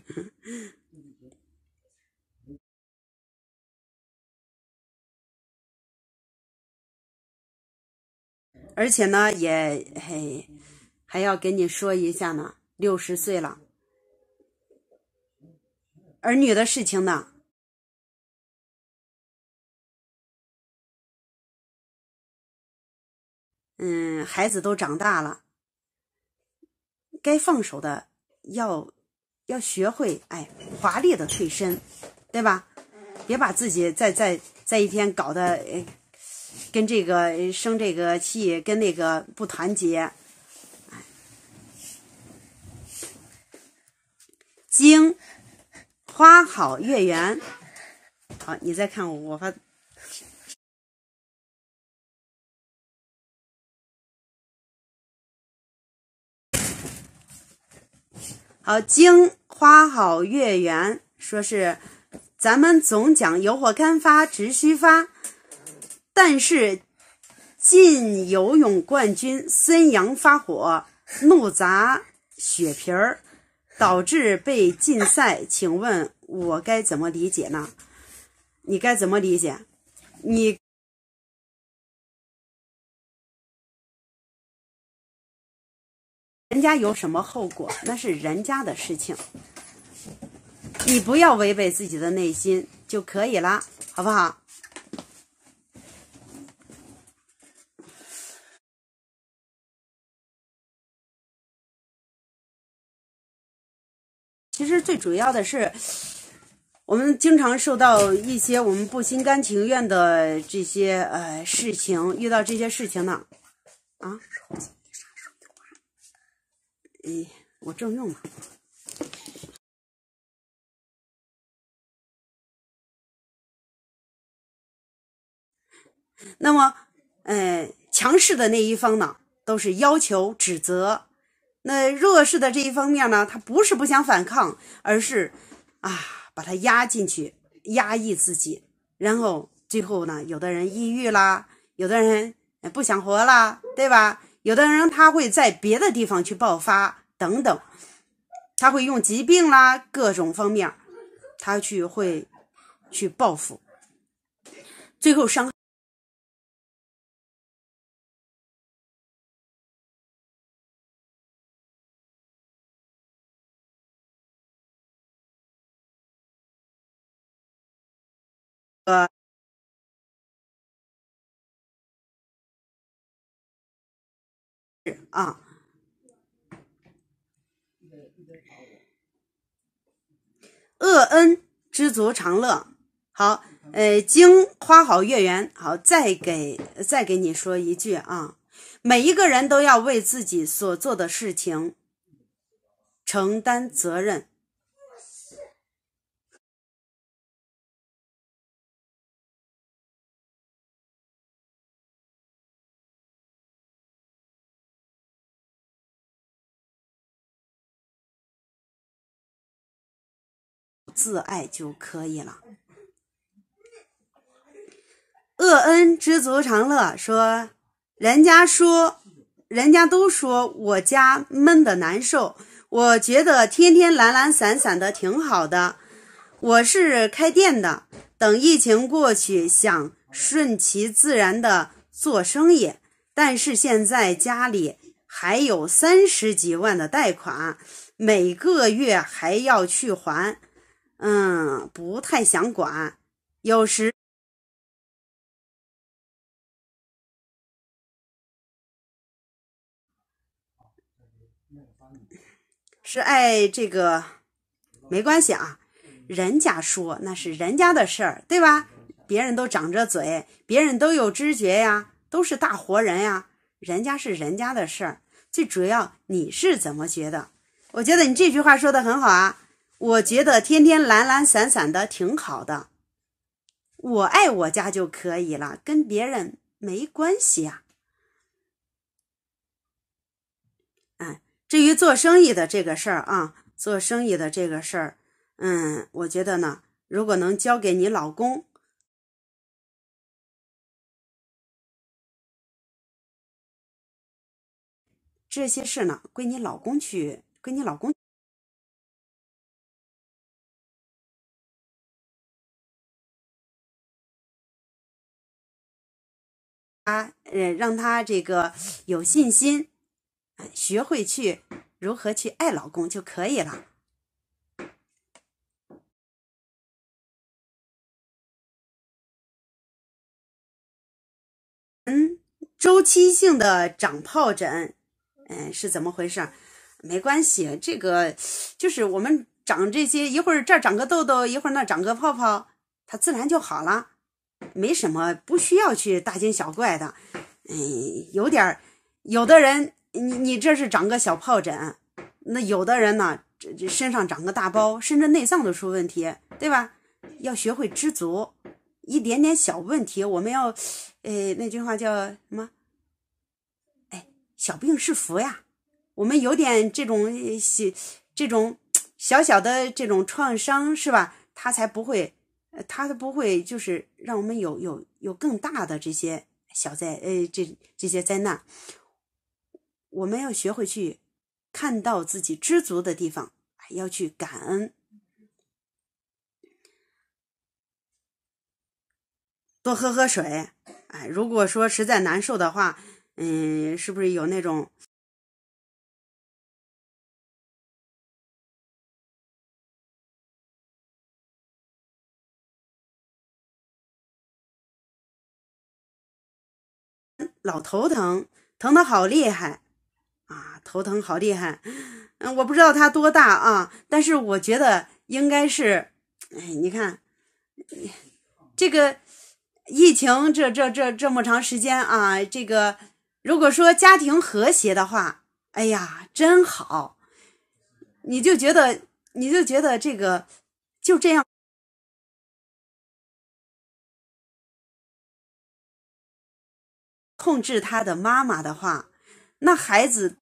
而且呢，也嘿，还要给你说一下呢，六十岁了，儿女的事情呢，嗯，孩子都长大了，该放手的要要学会哎，华丽的退身，对吧？别把自己在在在一天搞得哎。跟这个生这个气，跟那个不团结。惊，花好月圆。好，你再看我发。好，经花好月圆好你再看我发好经花好月圆说是咱们总讲有火干发，直须发。但是，进游泳冠军孙杨发火，怒砸血瓶儿，导致被禁赛。请问，我该怎么理解呢？你该怎么理解？你人家有什么后果，那是人家的事情，你不要违背自己的内心就可以了，好不好？其实最主要的是，我们经常受到一些我们不心甘情愿的这些呃事情，遇到这些事情呢，啊，嗯，我正用呢。那么，嗯，强势的那一方呢，都是要求指责。那弱势的这一方面呢，他不是不想反抗，而是啊，把他压进去，压抑自己，然后最后呢，有的人抑郁啦，有的人不想活啦，对吧？有的人他会在别的地方去爆发等等，他会用疾病啦各种方面，他去会去报复，最后伤。呃，是啊，恶恩知足常乐，好，呃，经花好月圆，好，再给再给你说一句啊，每一个人都要为自己所做的事情承担责任。自爱就可以了。厄恩知足常乐说：“人家说，人家都说我家闷的难受。我觉得天天懒懒散散的挺好的。我是开店的，等疫情过去，想顺其自然的做生意。但是现在家里还有三十几万的贷款，每个月还要去还。”嗯，不太想管，有时是爱这个，没关系啊。人家说那是人家的事儿，对吧？别人都长着嘴，别人都有知觉呀，都是大活人呀，人家是人家的事儿。最主要你是怎么觉得？我觉得你这句话说的很好啊。我觉得天天懒懒散散的挺好的，我爱我家就可以了，跟别人没关系呀。哎，至于做生意的这个事儿啊，做生意的这个事儿，嗯，我觉得呢，如果能交给你老公，这些事呢，归你老公去，归你老公。啊，呃，让他这个有信心，学会去如何去爱老公就可以了。嗯，周期性的长疱疹，嗯，是怎么回事？没关系，这个就是我们长这些，一会儿这儿长个痘痘，一会儿那长个泡泡，它自然就好了。没什么，不需要去大惊小怪的，哎，有点儿，有的人，你你这是长个小疱疹，那有的人呢，这这身上长个大包，甚至内脏都出问题，对吧？要学会知足，一点点小问题，我们要，哎，那句话叫什么？哎，小病是福呀，我们有点这种小，这种 小小的这种创伤，是吧？他才不会。呃，他都不会，就是让我们有有有更大的这些小灾，呃，这这些灾难，我们要学会去看到自己知足的地方，要去感恩，多喝喝水，哎，如果说实在难受的话，嗯，是不是有那种？老头疼疼的好厉害啊，头疼好厉害，嗯，我不知道他多大啊，但是我觉得应该是，哎，你看，这个疫情这这这这么长时间啊，这个如果说家庭和谐的话，哎呀，真好，你就觉得你就觉得这个就这样。控制他的妈妈的话，那孩子，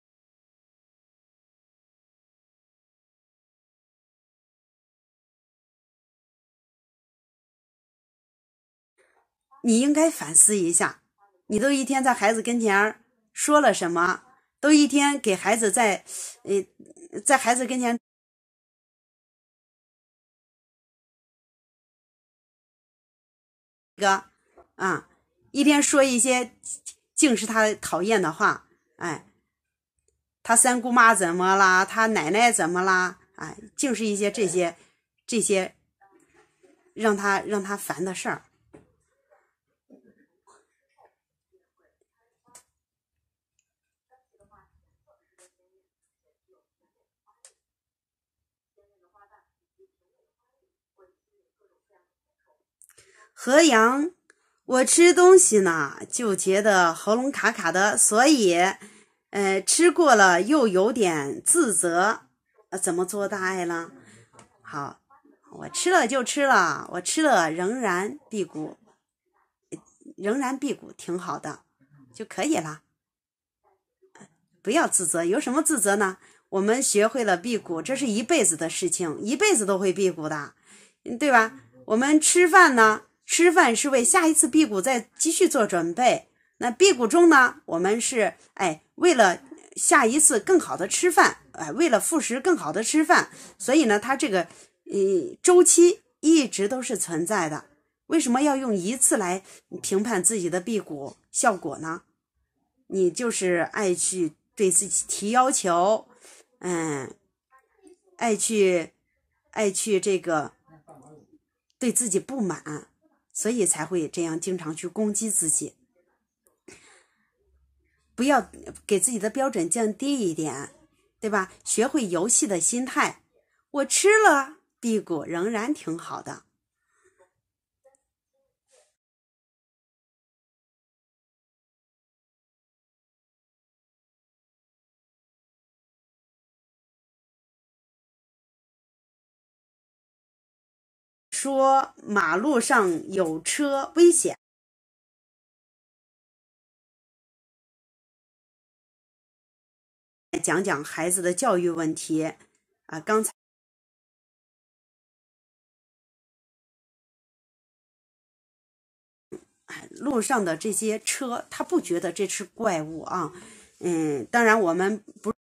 你应该反思一下，你都一天在孩子跟前说了什么？都一天给孩子在，呃，在孩子跟前，哥，啊。一天说一些净是他讨厌的话，哎，他三姑妈怎么啦？他奶奶怎么啦？哎，净是一些这些、这些让他让他烦的事儿。河阳。我吃东西呢，就觉得喉咙卡卡的，所以，呃，吃过了又有点自责，怎么做大爱呢？好，我吃了就吃了，我吃了仍然辟谷，仍然辟谷挺好的，就可以了，不要自责，有什么自责呢？我们学会了辟谷，这是一辈子的事情，一辈子都会辟谷的，对吧？我们吃饭呢？吃饭是为下一次辟谷再继续做准备。那辟谷中呢，我们是哎，为了下一次更好的吃饭，哎，为了复食更好的吃饭，所以呢，它这个呃周期一直都是存在的。为什么要用一次来评判自己的辟谷效果呢？你就是爱去对自己提要求，嗯，爱去爱去这个对自己不满。所以才会这样经常去攻击自己，不要给自己的标准降低一点，对吧？学会游戏的心态，我吃了辟谷仍然挺好的。说马路上有车危险，讲讲孩子的教育问题啊。刚才路上的这些车，他不觉得这是怪物啊。嗯，当然我们不。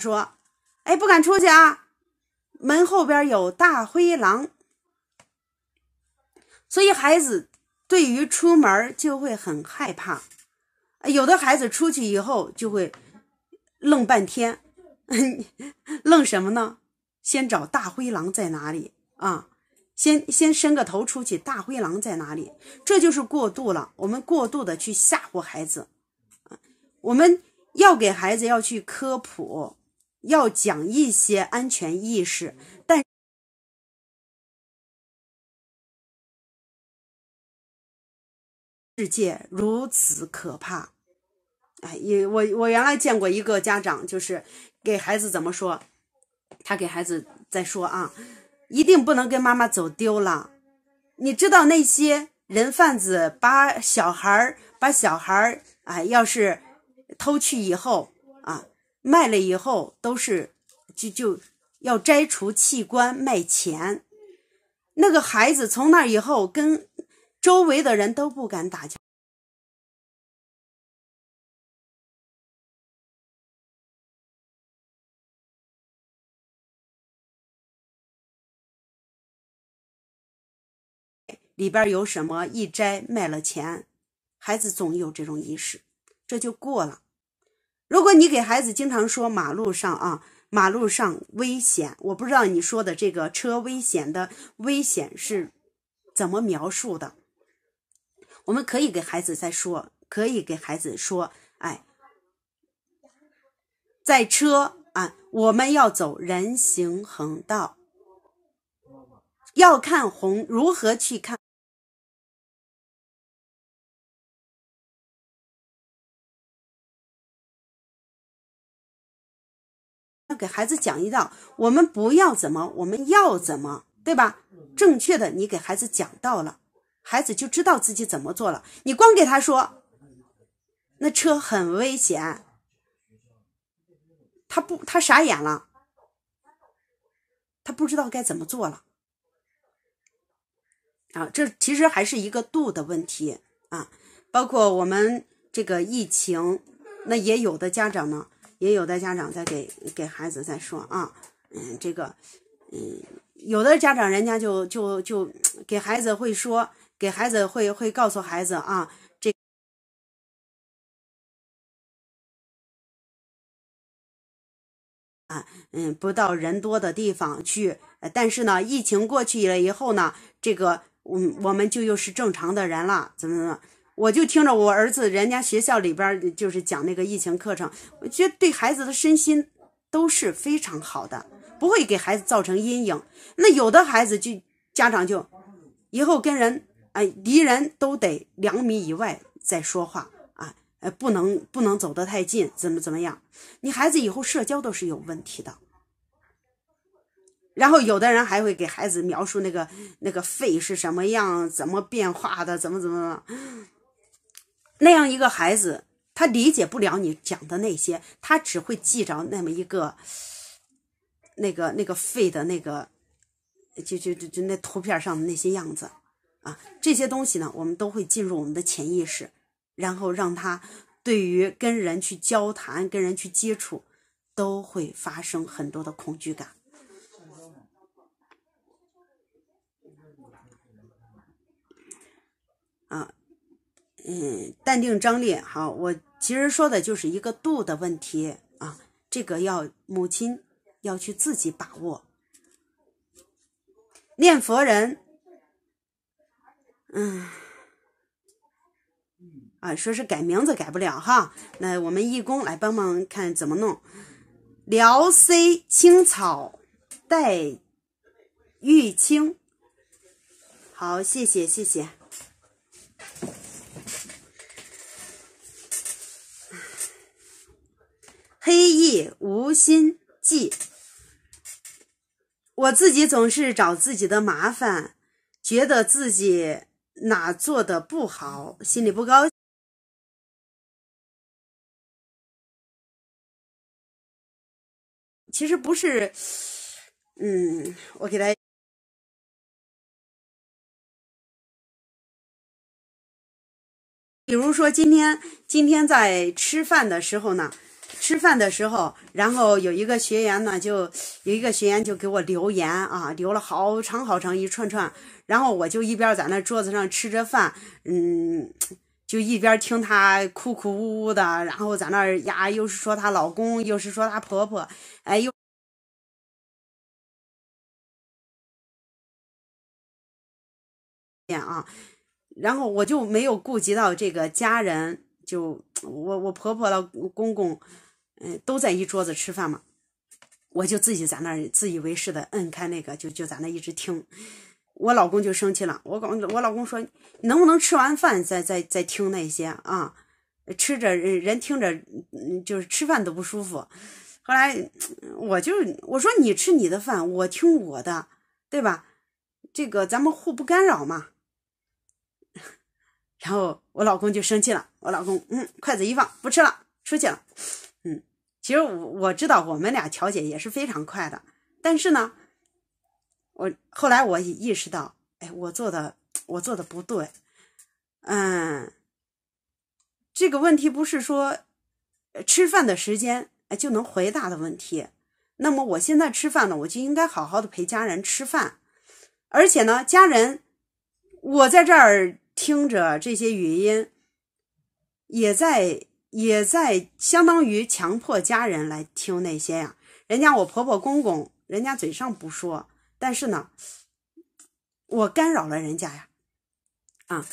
说，哎，不敢出去啊，门后边有大灰狼，所以孩子对于出门就会很害怕。有的孩子出去以后就会愣半天，愣什么呢？先找大灰狼在哪里啊？先先伸个头出去，大灰狼在哪里？这就是过度了。我们过度的去吓唬孩子，我们要给孩子要去科普。要讲一些安全意识，但世界如此可怕。哎，也我我原来见过一个家长，就是给孩子怎么说？他给孩子在说啊，一定不能跟妈妈走丢了。你知道那些人贩子把小孩儿把小孩儿哎，要是偷去以后。卖了以后都是，就就要摘除器官卖钱。那个孩子从那以后跟周围的人都不敢打交道。里边有什么一摘卖了钱，孩子总有这种意识，这就过了。如果你给孩子经常说马路上啊，马路上危险，我不知道你说的这个车危险的危险是，怎么描述的？我们可以给孩子再说，可以给孩子说，哎，在车啊，我们要走人行横道，要看红，如何去看？给孩子讲一道，我们不要怎么，我们要怎么，对吧？正确的，你给孩子讲到了，孩子就知道自己怎么做了。你光给他说，那车很危险，他不，他傻眼了，他不知道该怎么做了。啊，这其实还是一个度的问题啊。包括我们这个疫情，那也有的家长呢。也有的家长在给给孩子在说啊，嗯，这个，嗯，有的家长人家就就就给孩子会说，给孩子会会告诉孩子啊，这，啊，嗯，不到人多的地方去，但是呢，疫情过去了以后呢，这个，嗯，我们就又是正常的人了，怎么怎么。我就听着我儿子，人家学校里边就是讲那个疫情课程，我觉得对孩子的身心都是非常好的，不会给孩子造成阴影。那有的孩子就家长就，以后跟人哎离人都得两米以外再说话啊，哎不能不能走得太近，怎么怎么样？你孩子以后社交都是有问题的。然后有的人还会给孩子描述那个那个肺是什么样，怎么变化的，怎么怎么。那样一个孩子，他理解不了你讲的那些，他只会记着那么一个，那个那个肺的那个，就就就就那图片上的那些样子啊。这些东西呢，我们都会进入我们的潜意识，然后让他对于跟人去交谈、跟人去接触，都会发生很多的恐惧感。嗯，淡定张烈，好，我其实说的就是一个度的问题啊，这个要母亲要去自己把握。念佛人，嗯，啊，说是改名字改不了哈，那我们义工来帮忙看怎么弄。辽 C 青草带玉清，好，谢谢谢谢。黑意无心计，我自己总是找自己的麻烦，觉得自己哪做的不好，心里不高兴。其实不是，嗯，我给大家，比如说今天今天在吃饭的时候呢。吃饭的时候，然后有一个学员呢，就有一个学员就给我留言啊，留了好长好长一串串，然后我就一边在那桌子上吃着饭，嗯，就一边听他哭哭呜呜的，然后在那儿呀又是说她老公又是说她婆婆，哎又，啊，然后我就没有顾及到这个家人，就我我婆婆的公公。嗯，都在一桌子吃饭嘛，我就自己在那自以为是的摁开那个，就就在那一直听。我老公就生气了，我公我老公说能不能吃完饭再再再听那些啊？吃着人人听着就是吃饭都不舒服。后来我就我说你吃你的饭，我听我的，对吧？这个咱们互不干扰嘛。然后我老公就生气了，我老公嗯，筷子一放不吃了，出去了。其实我我知道我们俩调解也是非常快的，但是呢，我后来我也意识到，哎，我做的我做的不对，嗯，这个问题不是说吃饭的时间哎就能回答的问题。那么我现在吃饭了，我就应该好好的陪家人吃饭，而且呢，家人，我在这儿听着这些语音，也在。也在相当于强迫家人来听那些呀，人家我婆婆公公，人家嘴上不说，但是呢，我干扰了人家呀，啊，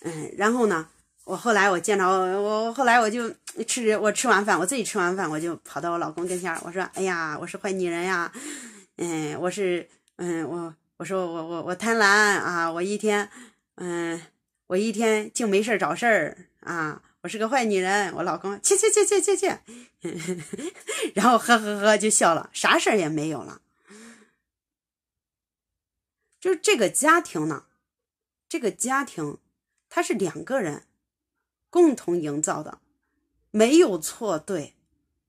嗯，然后呢，我后来我见着我，后来我就吃，我吃完饭，我自己吃完饭，我就跑到我老公跟前儿，我说，哎呀，我是坏女人呀，嗯，我是，嗯，我我说我我我贪婪啊，我一天，嗯，我一天净没事儿找事儿啊。我是个坏女人，我老公切切切切切切，然后呵呵呵就笑了，啥事儿也没有了。就是这个家庭呢，这个家庭它是两个人共同营造的，没有错对。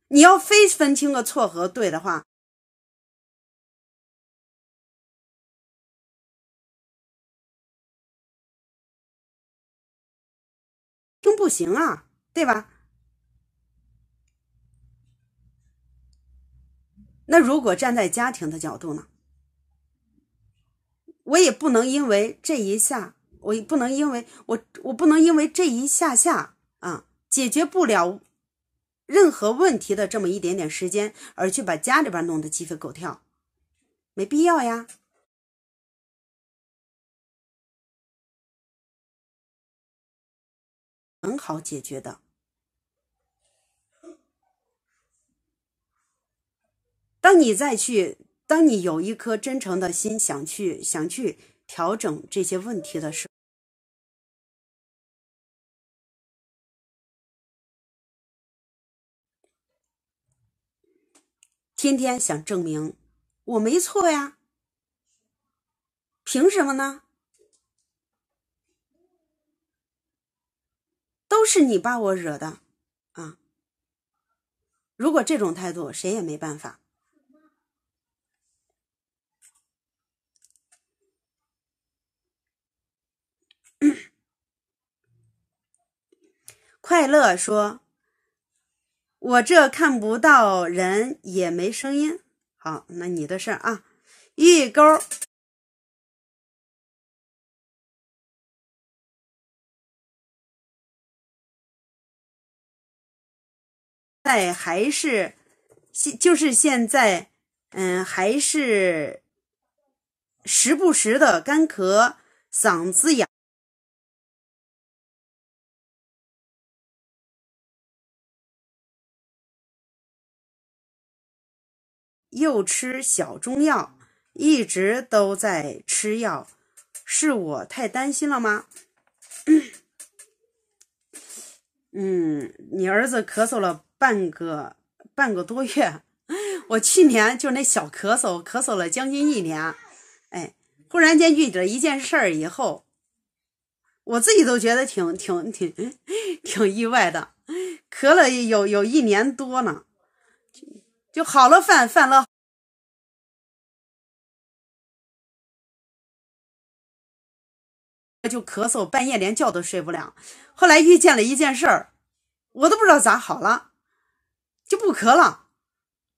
你要非分清个错和对的话。不行啊，对吧？那如果站在家庭的角度呢？我也不能因为这一下，我也不能因为我，我不能因为这一下下啊，解决不了任何问题的这么一点点时间，而去把家里边弄得鸡飞狗跳，没必要呀。很好解决的。当你再去，当你有一颗真诚的心，想去想去调整这些问题的时候，天天想证明我没错呀，凭什么呢？都是你把我惹的，啊！如果这种态度，谁也没办法。快乐说：“我这看不到人，也没声音。”好，那你的事儿啊，一钩。在还是，现就是现在，嗯，还是时不时的干咳，嗓子痒，又吃小中药，一直都在吃药，是我太担心了吗？嗯，你儿子咳嗽了半个半个多月，我去年就那小咳嗽，咳嗽了将近一年，哎，忽然间遇着一件事儿以后，我自己都觉得挺挺挺挺意外的，咳了有有一年多呢，就好了犯犯了。就咳嗽，半夜连觉都睡不了。后来遇见了一件事儿，我都不知道咋好了，就不咳了。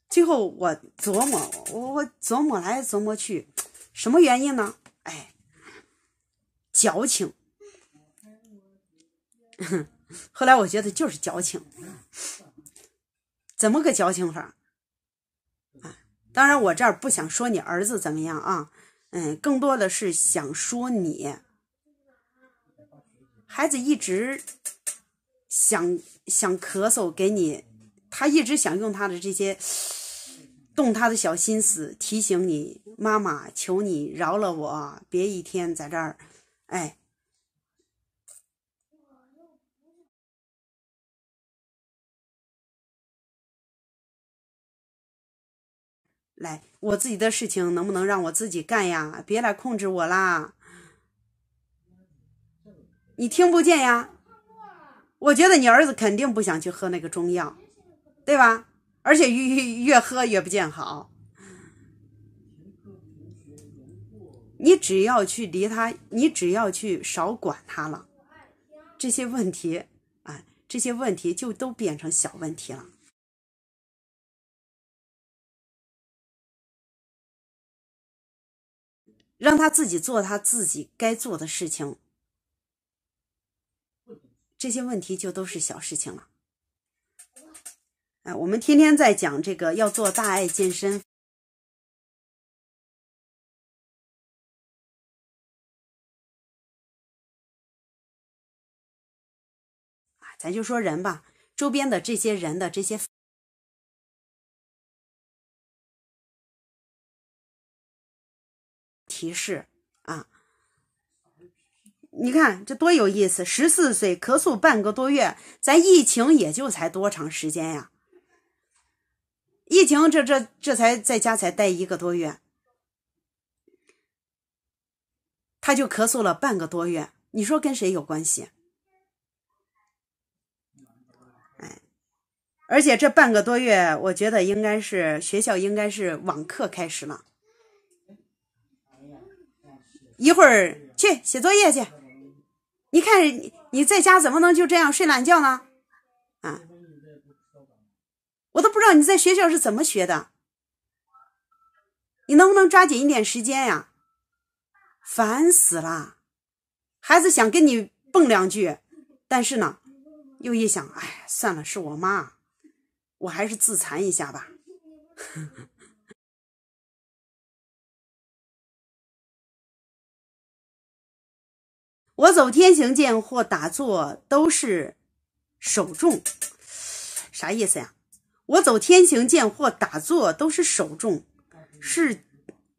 最后我琢磨，我我琢磨来琢磨去，什么原因呢？哎，矫情。后来我觉得就是矫情。怎么个矫情法？啊，当然我这儿不想说你儿子怎么样啊，嗯，更多的是想说你。孩子一直想想咳嗽，给你，他一直想用他的这些动他的小心思提醒你，妈妈，求你饶了我，别一天在这儿，哎，来，我自己的事情能不能让我自己干呀？别来控制我啦。你听不见呀？我觉得你儿子肯定不想去喝那个中药，对吧？而且越越越喝越不见好。你只要去离他，你只要去少管他了，这些问题啊，这些问题就都变成小问题了。让他自己做他自己该做的事情。这些问题就都是小事情了。哎，我们天天在讲这个要做大爱健身咱就说人吧，周边的这些人的这些提示啊。你看这多有意思！十四岁咳嗽半个多月，咱疫情也就才多长时间呀？疫情这这这才在家才待一个多月，他就咳嗽了半个多月。你说跟谁有关系？哎，而且这半个多月，我觉得应该是学校应该是网课开始了。一会儿去写作业去。你看，你你在家怎么能就这样睡懒觉呢？啊！我都不知道你在学校是怎么学的。你能不能抓紧一点时间呀？烦死了！孩子想跟你蹦两句，但是呢，又一想，哎，算了，是我妈，我还是自残一下吧。我走天行健或打坐都是手重，啥意思呀？我走天行健或打坐都是手重，是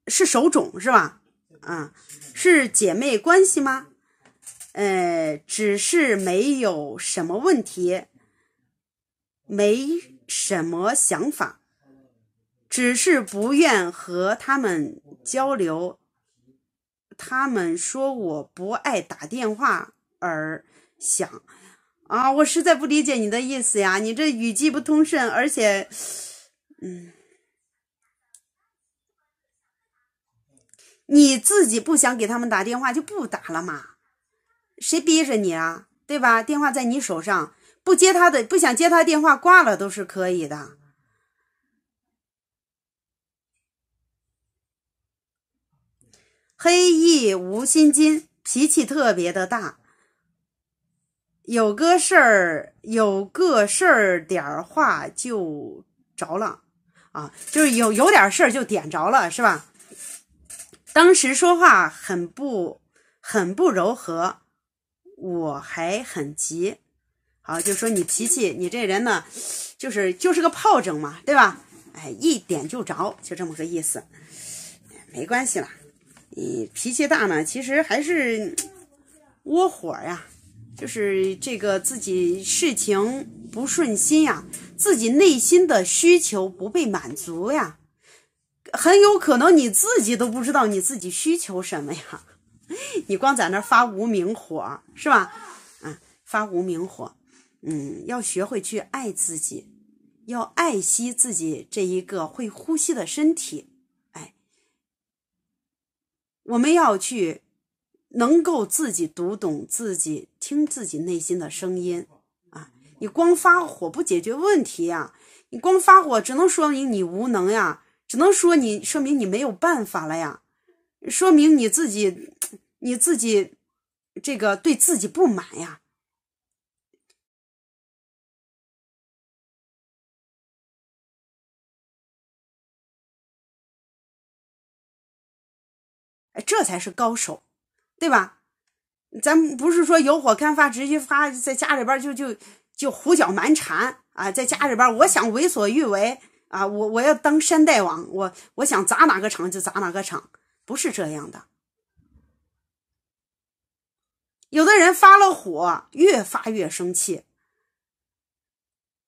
是手肿是吧？啊，是姐妹关系吗？呃，只是没有什么问题，没什么想法，只是不愿和他们交流。他们说我不爱打电话，而想啊，我实在不理解你的意思呀，你这语气不通顺，而且，嗯，你自己不想给他们打电话就不打了嘛，谁逼着你啊，对吧？电话在你手上，不接他的，不想接他电话，挂了都是可以的。黑翼无心金脾气特别的大，有个事儿有个事儿点儿话就着了啊，就是有有点事儿就点着了，是吧？当时说话很不很不柔和，我还很急。好，就说你脾气，你这人呢，就是就是个炮仗嘛，对吧？哎，一点就着，就这么个意思。没关系了。你脾气大呢，其实还是窝火呀，就是这个自己事情不顺心呀，自己内心的需求不被满足呀，很有可能你自己都不知道你自己需求什么呀，你光在那发无名火是吧？啊，发无名火，嗯，要学会去爱自己，要爱惜自己这一个会呼吸的身体。我们要去能够自己读懂自己，听自己内心的声音啊！你光发火不解决问题呀！你光发火只能说明你无能呀，只能说你说明你没有办法了呀，说明你自己你自己这个对自己不满呀。这才是高手，对吧？咱不是说有火干发直接发，在家里边就就就胡搅蛮缠啊，在家里边我想为所欲为啊，我我要当山大王，我我想砸哪个厂就砸哪个厂，不是这样的。有的人发了火，越发越生气，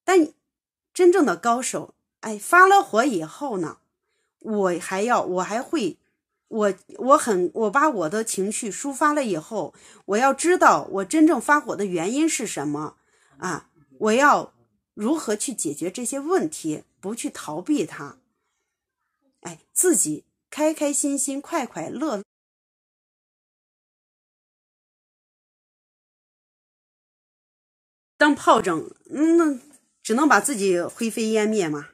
但真正的高手，哎，发了火以后呢，我还要我还会。我我很我把我的情绪抒发了以后，我要知道我真正发火的原因是什么啊？我要如何去解决这些问题，不去逃避它？哎，自己开开心心、快快乐乐，当炮仗，那只能把自己灰飞烟灭嘛。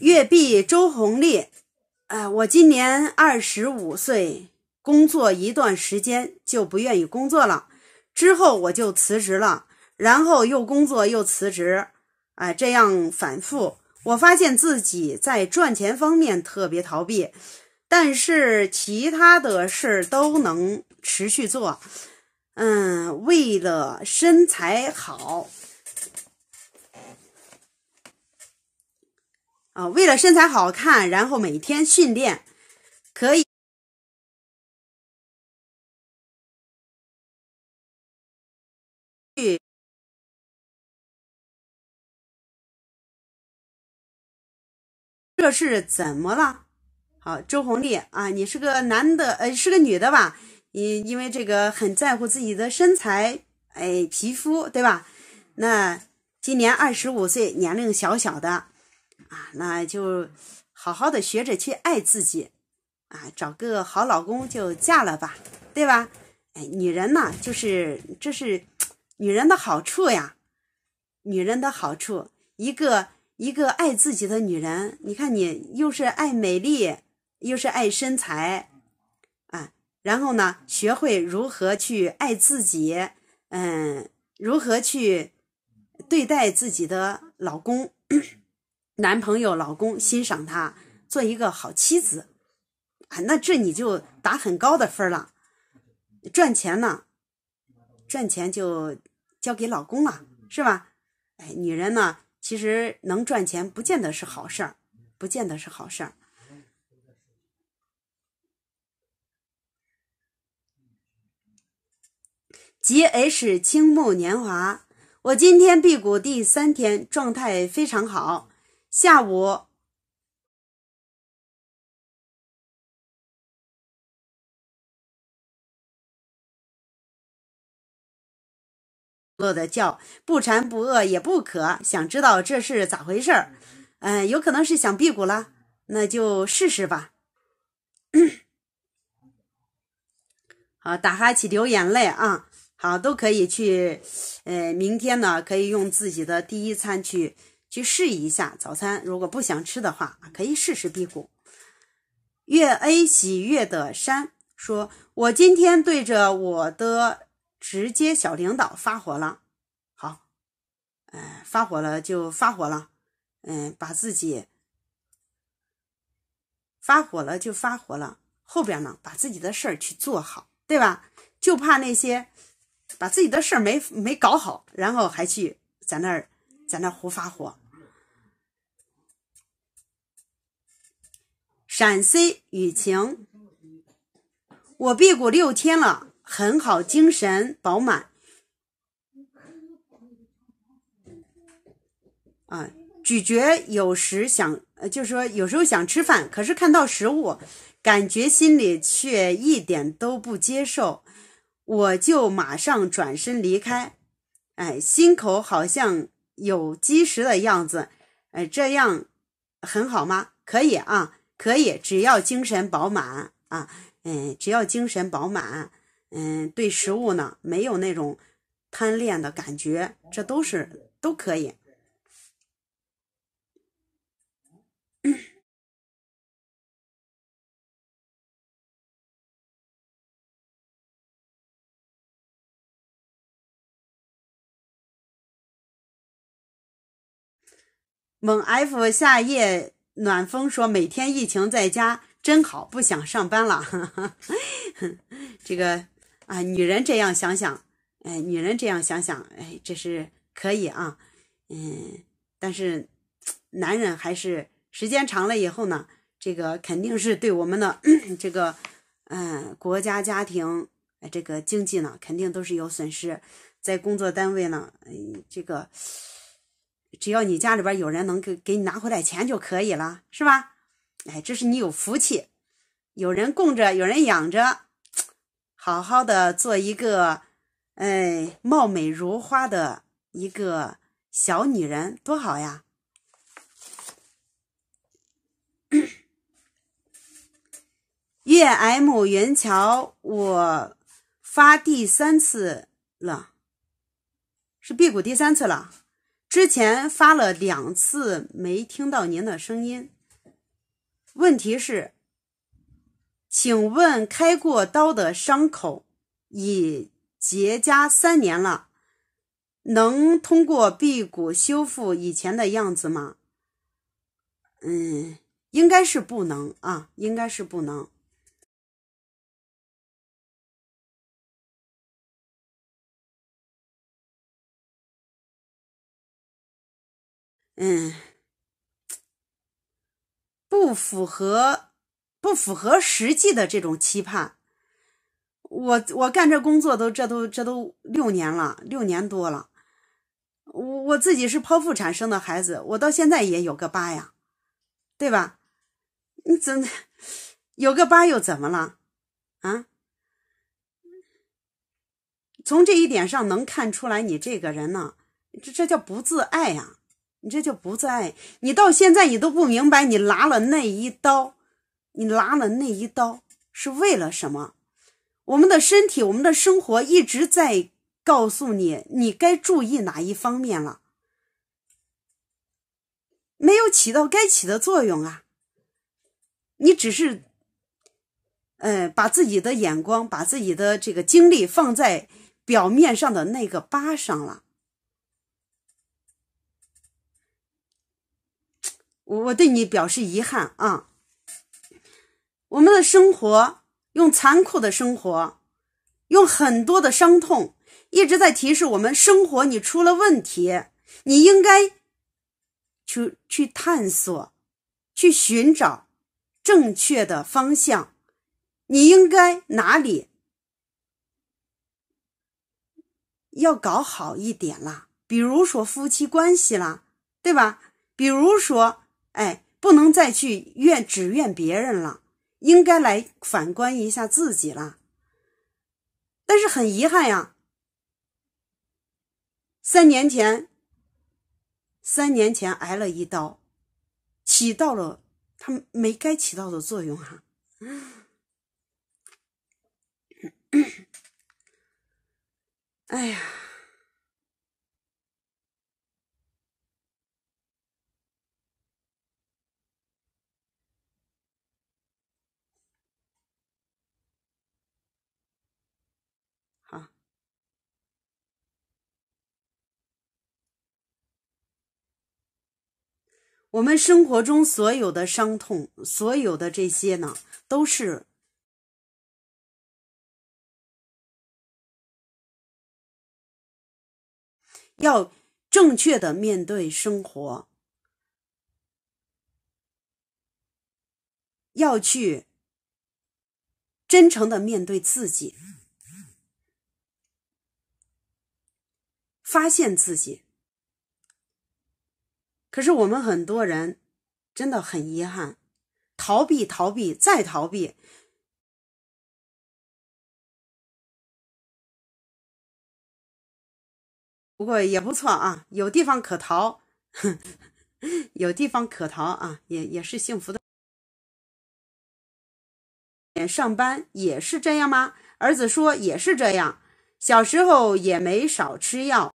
月碧周红丽，哎，我今年二十五岁，工作一段时间就不愿意工作了，之后我就辞职了，然后又工作又辞职，哎，这样反复，我发现自己在赚钱方面特别逃避，但是其他的事都能持续做，嗯，为了身材好。为了身材好看，然后每天训练，可以。这是怎么了？好，周红丽啊，你是个男的，呃，是个女的吧？你因为这个很在乎自己的身材，哎，皮肤对吧？那今年二十五岁，年龄小小的。啊，那就好好的学着去爱自己，啊，找个好老公就嫁了吧，对吧？哎，女人呢，就是这是女人的好处呀，女人的好处，一个一个爱自己的女人，你看你又是爱美丽，又是爱身材，啊，然后呢，学会如何去爱自己，嗯，如何去对待自己的老公。男朋友、老公欣赏她，做一个好妻子，啊，那这你就打很高的分了。赚钱呢，赚钱就交给老公了，是吧？哎，女人呢，其实能赚钱不见得是好事儿，不见得是好事儿。JH 青木年华，我今天辟谷第三天，状态非常好。下午饿的叫，不馋不饿也不渴，想知道这是咋回事儿？嗯，有可能是想辟谷了，那就试试吧。好，打哈欠流眼泪啊，好都可以去，呃，明天呢可以用自己的第一餐去。去试一下早餐，如果不想吃的话，可以试试辟谷。月 A 喜悦的山说：“我今天对着我的直接小领导发火了，好，哎，发火了就发火了，嗯，把自己发火了就发火了，后边呢，把自己的事儿去做好，对吧？就怕那些把自己的事儿没没搞好，然后还去在那儿在那儿胡发火。”陕西雨晴，我辟谷六天了，很好，精神饱满。啊，咀嚼有时想，呃，就是说有时候想吃饭，可是看到食物，感觉心里却一点都不接受，我就马上转身离开。哎，心口好像有积食的样子，哎，这样很好吗？可以啊。可以，只要精神饱满啊，嗯，只要精神饱满，嗯，对食物呢没有那种贪恋的感觉，这都是都可以。猛 F 夏夜。暖风说：“每天疫情在家真好，不想上班了。这个啊，女人这样想想，哎，女人这样想想，哎，这是可以啊。嗯，但是男人还是时间长了以后呢，这个肯定是对我们的 这个，嗯，国家、家庭、这个经济呢，肯定都是有损失。在工作单位呢，哎，这个。”只要你家里边有人能给给你拿回来钱就可以了，是吧？哎，这是你有福气，有人供着，有人养着，好好的做一个哎貌美如花的一个小女人，多好呀！月 M 云桥，我发第三次了，是辟谷第三次了。之前发了两次，没听到您的声音。问题是，请问开过刀的伤口已结痂三年了，能通过辟谷修复以前的样子吗？嗯，应该是不能啊，应该是不能。嗯，不符合不符合实际的这种期盼，我我干这工作都这都这都六年了，六年多了，我我自己是剖腹产生的孩子，我到现在也有个疤呀，对吧？你怎有个疤又怎么了？啊？从这一点上能看出来，你这个人呢，这这叫不自爱呀。你这就不在，你到现在你都不明白，你拿了那一刀，你拿了那一刀是为了什么？我们的身体，我们的生活一直在告诉你，你该注意哪一方面了，没有起到该起的作用啊！你只是，嗯，把自己的眼光，把自己的这个精力放在表面上的那个疤上了。我对你表示遗憾啊！我们的生活用残酷的生活，用很多的伤痛一直在提示我们：生活你出了问题，你应该去去探索，去寻找正确的方向。你应该哪里要搞好一点啦？比如说夫妻关系啦，对吧？比如说。哎，不能再去怨只怨别人了，应该来反观一下自己了。但是很遗憾呀，三年前，三年前挨了一刀，起到了他没该起到的作用哈。哎呀。我们生活中所有的伤痛，所有的这些呢，都是要正确的面对生活，要去真诚的面对自己，发现自己。可是我们很多人真的很遗憾，逃避、逃避、再逃避。不过也不错啊，有地方可逃，有地方可逃啊，也也是幸福的。上班也是这样吗？儿子说也是这样。小时候也没少吃药。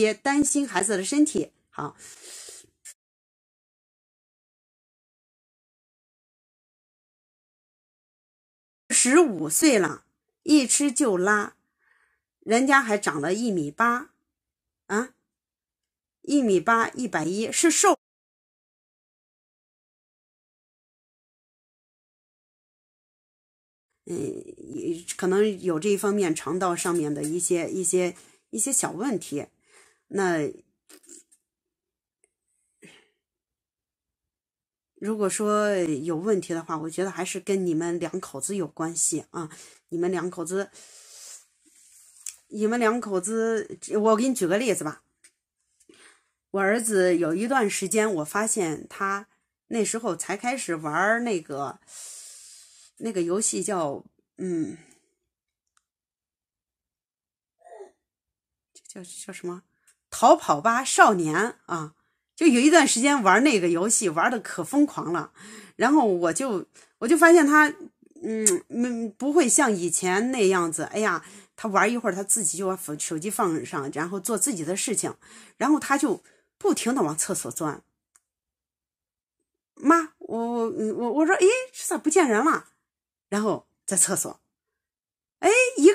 些担心孩子的身体，好，十五岁了，一吃就拉，人家还长了一米八，啊，一米八一百一是瘦，嗯，可能有这一方面肠道上面的一些一些一些小问题。那如果说有问题的话，我觉得还是跟你们两口子有关系啊！你们两口子，你们两口子，我给你举个例子吧。我儿子有一段时间，我发现他那时候才开始玩那个那个游戏，叫嗯，叫叫什么？逃跑吧少年啊，就有一段时间玩那个游戏，玩的可疯狂了。然后我就我就发现他，嗯嗯，不会像以前那样子。哎呀，他玩一会儿，他自己就把手手机放上，然后做自己的事情。然后他就不停的往厕所钻。妈，我我我我说，哎，这咋不见人了？然后在厕所。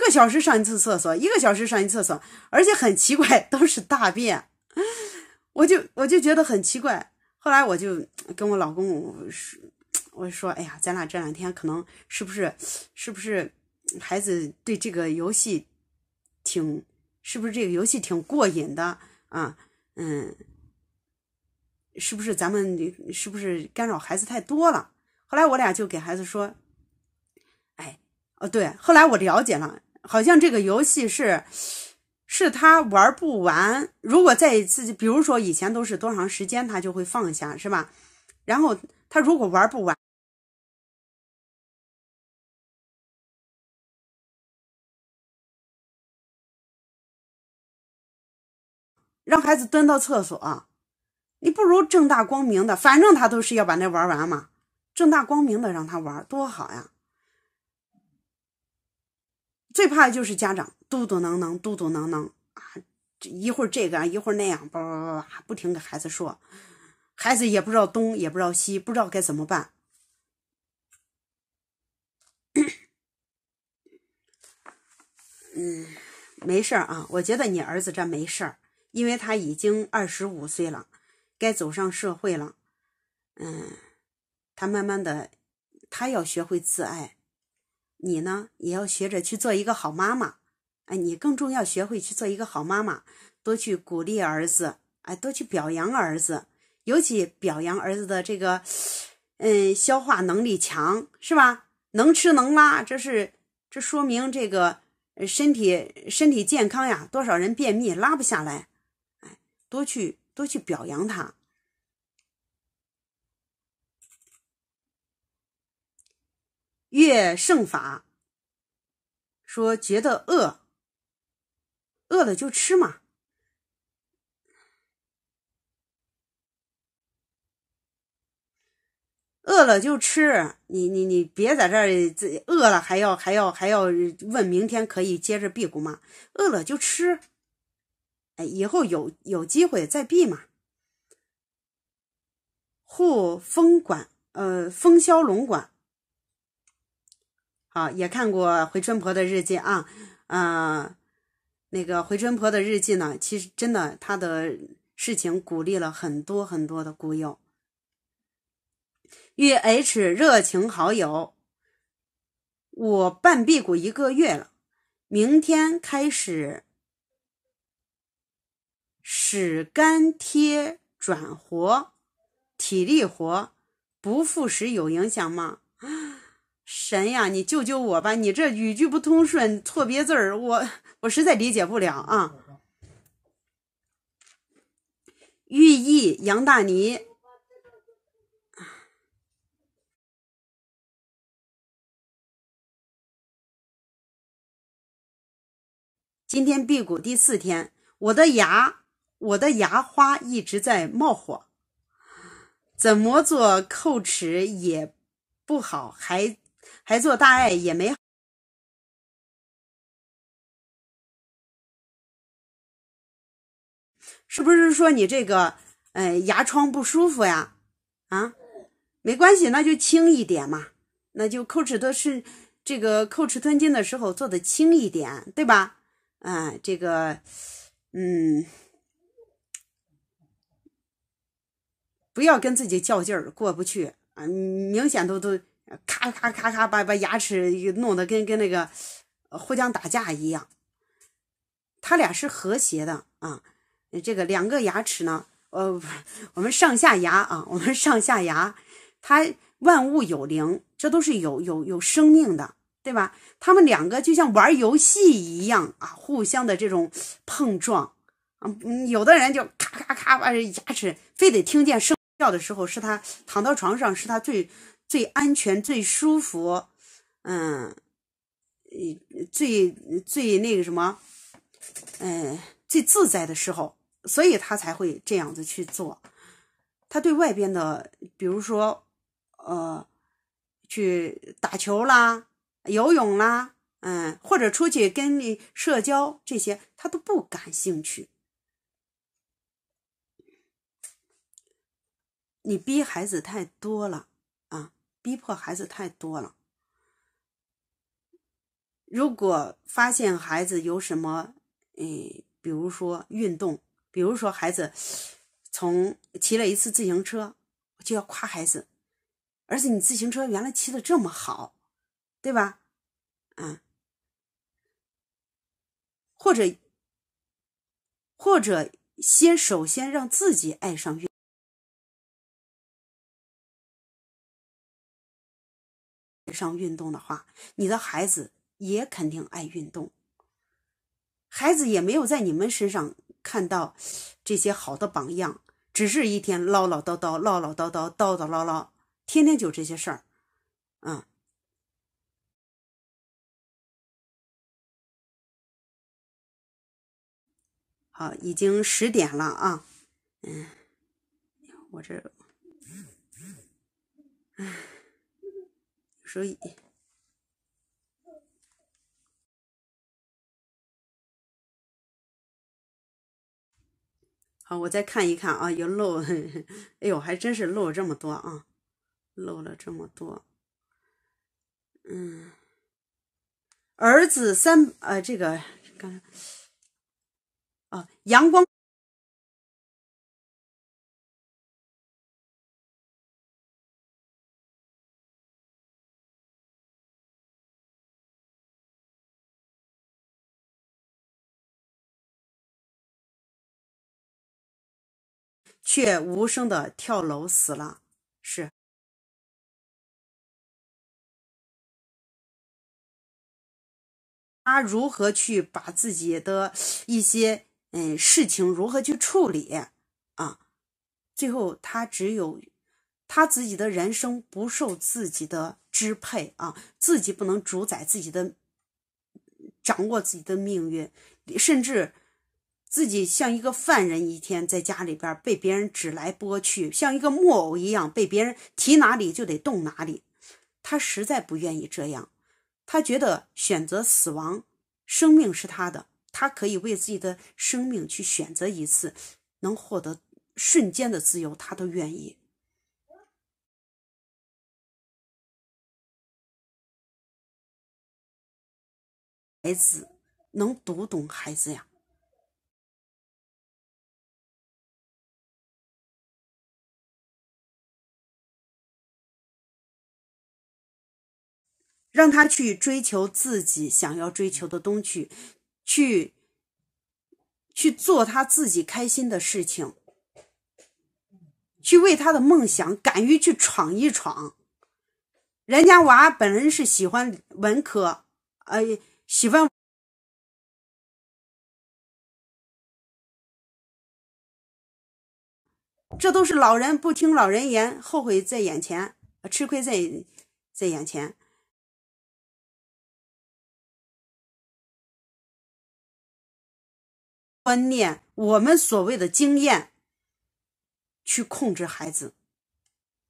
小时上一次厕所，一个小时上一次厕所，而且很奇怪，都是大便，我就我就觉得很奇怪。后来我就跟我老公说：“我说，哎呀，咱俩这两天可能是不是是不是孩子对这个游戏挺是不是这个游戏挺过瘾的啊？嗯，是不是咱们是不是干扰孩子太多了？”后来我俩就给孩子说：“哎，哦，对。”后来我了解了。好像这个游戏是，是他玩不完。如果在一次，比如说以前都是多长时间，他就会放下，是吧？然后他如果玩不完，让孩子蹲到厕所，你不如正大光明的，反正他都是要把那玩完嘛。正大光明的让他玩，多好呀。最怕的就是家长嘟嘟囔囔，嘟嘟囔囔啊，一会儿这个，一会儿那样，叭叭叭叭，不停给孩子说，孩子也不知道东，也不知道西，不知道该怎么办。嗯，没事儿啊，我觉得你儿子这没事儿，因为他已经二十五岁了，该走上社会了。嗯，他慢慢的，他要学会自爱。你呢，也要学着去做一个好妈妈，哎，你更重要，学会去做一个好妈妈，多去鼓励儿子，哎，多去表扬儿子，尤其表扬儿子的这个，嗯，消化能力强是吧？能吃能拉，这是这说明这个身体身体健康呀。多少人便秘拉不下来，哎，多去多去表扬他。月胜法说：“觉得饿，饿了就吃嘛，饿了就吃。你你你，别在这儿这饿了还要还要还要问明天可以接着辟谷吗？饿了就吃，哎，以后有有机会再辟嘛。护风管，呃，风萧龙管。”啊，也看过《回春婆的日记》啊，嗯，那个《回春婆的日记》呢，其实真的，她的事情鼓励了很多很多的孤友。与 h 热情好友，我半闭谷一个月了，明天开始使肝贴转活，体力活不复食有影响吗？神呀！你救救我吧！你这语句不通顺，错别字儿，我我实在理解不了啊。寓意杨大妮，今天辟谷第四天，我的牙，我的牙花一直在冒火，怎么做叩齿也不好，还。还做大爱也没，是不是说你这个，呃，牙床不舒服呀？啊，没关系，那就轻一点嘛。那就叩齿的是这个叩齿吞津的时候做的轻一点，对吧？嗯，这个，嗯，不要跟自己较劲儿，过不去啊。明显都都。咔咔咔咔，把把牙齿弄得跟跟那个互相打架一样。他俩是和谐的啊，这个两个牙齿呢，呃，我们上下牙啊，我们上下牙，它万物有灵，这都是有有有生命的，对吧？他们两个就像玩游戏一样啊，互相的这种碰撞。嗯，有的人就咔咔咔把牙齿，非得听见声叫的时候，是他躺到床上，是他最。最安全、最舒服，嗯，最最那个什么，嗯，最自在的时候，所以他才会这样子去做。他对外边的，比如说，呃，去打球啦、游泳啦，嗯，或者出去跟你社交这些，他都不感兴趣。你逼孩子太多了。逼迫孩子太多了。如果发现孩子有什么，嗯，比如说运动，比如说孩子从骑了一次自行车，就要夸孩子，儿子，你自行车原来骑的这么好，对吧？嗯，或者或者先首先让自己爱上运。上运动的话，你的孩子也肯定爱运动。孩子也没有在你们身上看到这些好的榜样，只是一天唠唠叨叨、唠唠叨叨、叨叨唠唠，天天就这些事儿。嗯，好，已经十点了啊。嗯，我这，唉。所以，好，我再看一看啊，有漏，哎呦，还真是漏了这么多啊，漏了这么多，嗯，儿子三，呃，这个刚啊，阳光。却无声的跳楼死了。是，他如何去把自己的一些嗯事情如何去处理啊？最后，他只有他自己的人生不受自己的支配啊，自己不能主宰自己的，掌握自己的命运，甚至。自己像一个犯人，一天在家里边被别人指来拨去，像一个木偶一样被别人提哪里就得动哪里。他实在不愿意这样，他觉得选择死亡，生命是他的，他可以为自己的生命去选择一次，能获得瞬间的自由，他都愿意。孩子能读懂孩子呀。让他去追求自己想要追求的东西，去，去做他自己开心的事情，去为他的梦想敢于去闯一闯。人家娃本人是喜欢文科，哎，喜欢。这都是老人不听老人言，后悔在眼前，吃亏在在眼前。观念，我们所谓的经验去控制孩子，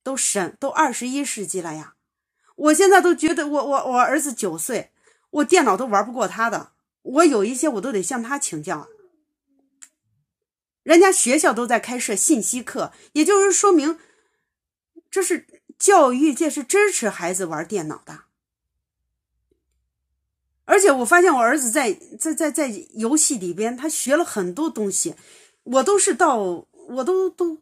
都审都二十一世纪了呀！我现在都觉得，我我我儿子九岁，我电脑都玩不过他的，我有一些我都得向他请教。人家学校都在开设信息课，也就是说明，这是教育界是支持孩子玩电脑的。而且我发现我儿子在在在在游戏里边，他学了很多东西，我都是到我都都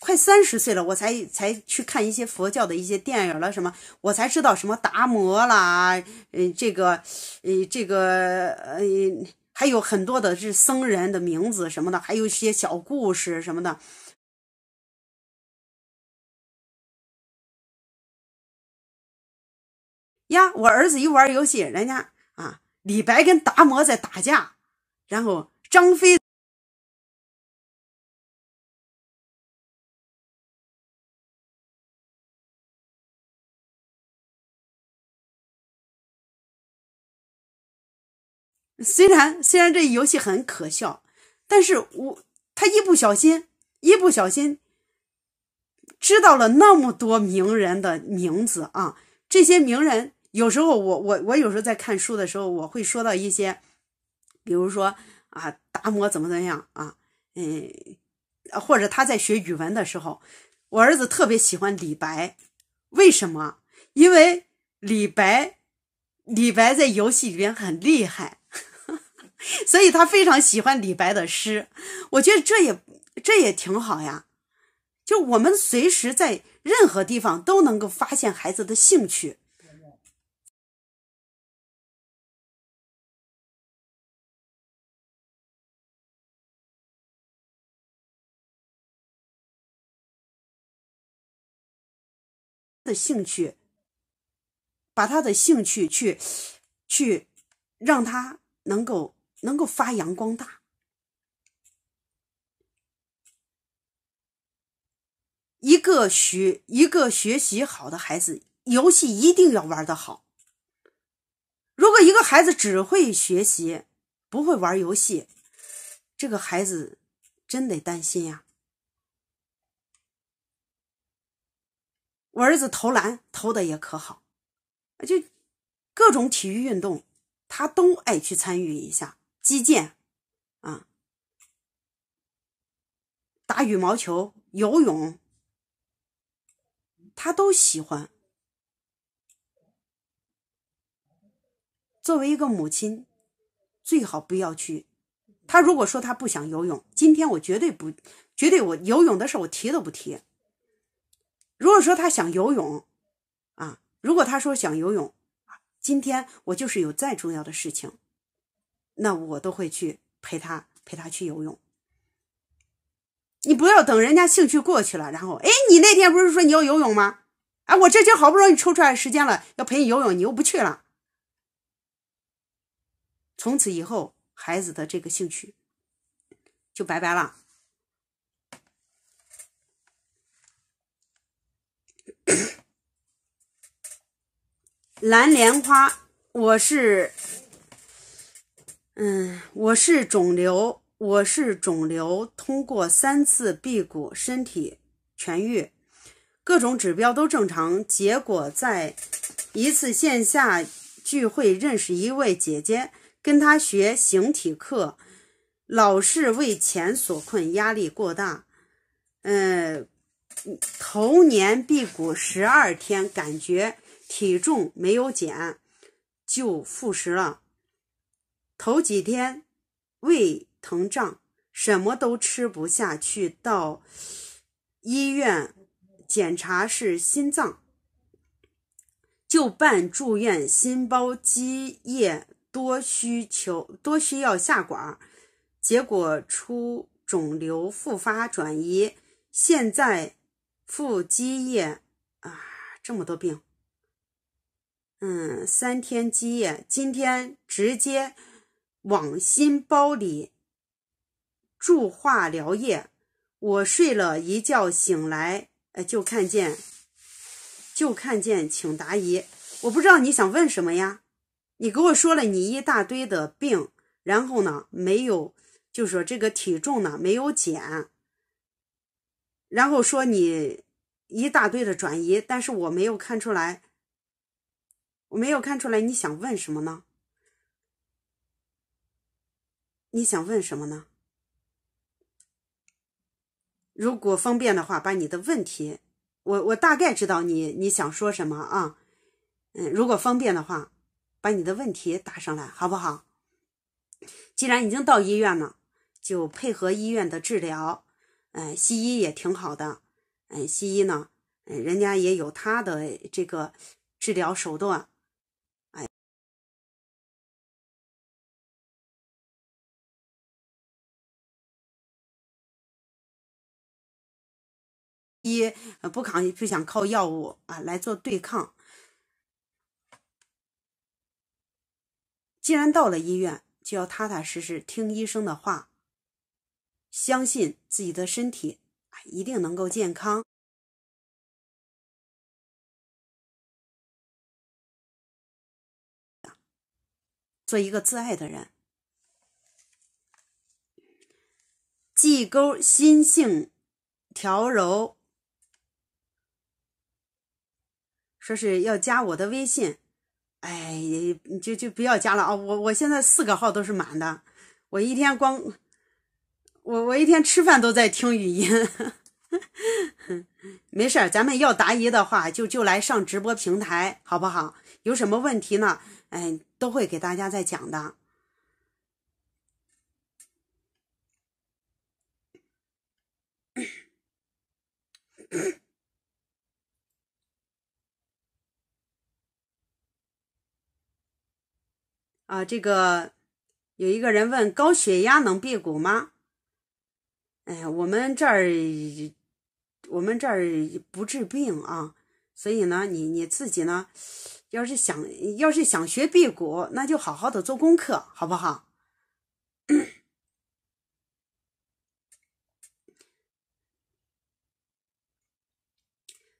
快三十岁了，我才才去看一些佛教的一些电影了什么，我才知道什么达摩啦，呃这个，呃这个呃还有很多的是僧人的名字什么的，还有一些小故事什么的。呀，我儿子一玩游戏，人家。啊！李白跟达摩在打架，然后张飞。虽然虽然这游戏很可笑，但是我他一不小心一不小心知道了那么多名人的名字啊，这些名人。有时候我我我有时候在看书的时候，我会说到一些，比如说啊，达摩怎么怎么样啊，嗯，或者他在学语文的时候，我儿子特别喜欢李白，为什么？因为李白，李白在游戏里边很厉害，所以他非常喜欢李白的诗。我觉得这也这也挺好呀，就我们随时在任何地方都能够发现孩子的兴趣。的兴趣，把他的兴趣去去，让他能够能够发扬光大。一个学一个学习好的孩子，游戏一定要玩的好。如果一个孩子只会学习，不会玩游戏，这个孩子真得担心呀。我儿子投篮投的也可好，就各种体育运动他都爱去参与一下，击剑啊，打羽毛球、游泳，他都喜欢。作为一个母亲，最好不要去。他如果说他不想游泳，今天我绝对不，绝对我游泳的事我提都不提。如果说他想游泳，啊，如果他说想游泳，今天我就是有再重要的事情，那我都会去陪他，陪他去游泳。你不要等人家兴趣过去了，然后，哎，你那天不是说你要游泳吗？哎，我这就好不容易抽出来时间了，要陪你游泳，你又不去了。从此以后，孩子的这个兴趣就拜拜了。蓝莲花，我是，嗯，我是肿瘤，我是肿瘤。通过三次辟谷，身体痊愈，各种指标都正常。结果在一次线下聚会认识一位姐姐，跟她学形体课，老是为钱所困，压力过大。嗯，头年辟谷十二天，感觉。体重没有减，就复食了。头几天胃疼胀，什么都吃不下去。到医院检查是心脏，就办住院，心包积液多需求多需要下管结果出肿瘤复发转移，现在腹积液啊，这么多病。嗯，三天积液，今天直接往心包里注化疗液。我睡了一觉醒来，呃，就看见，就看见，请答疑。我不知道你想问什么呀？你给我说了你一大堆的病，然后呢，没有就说这个体重呢没有减，然后说你一大堆的转移，但是我没有看出来。我没有看出来你想问什么呢？你想问什么呢？如果方便的话，把你的问题，我我大概知道你你想说什么啊？嗯，如果方便的话，把你的问题打上来好不好？既然已经到医院了，就配合医院的治疗。嗯，西医也挺好的。嗯，西医呢，人家也有他的这个治疗手段。一不抗不想靠药物啊来做对抗。既然到了医院，就要踏踏实实听医生的话，相信自己的身体，啊，一定能够健康。做一个自爱的人，记钩心性，调柔。说是要加我的微信，哎，就就不要加了啊！我我现在四个号都是满的，我一天光，我我一天吃饭都在听语音，没事儿，咱们要答疑的话就就来上直播平台，好不好？有什么问题呢？哎，都会给大家再讲的。啊，这个有一个人问高血压能辟谷吗？哎呀，我们这儿我们这儿不治病啊，所以呢，你你自己呢，要是想要是想学辟谷，那就好好的做功课，好不好？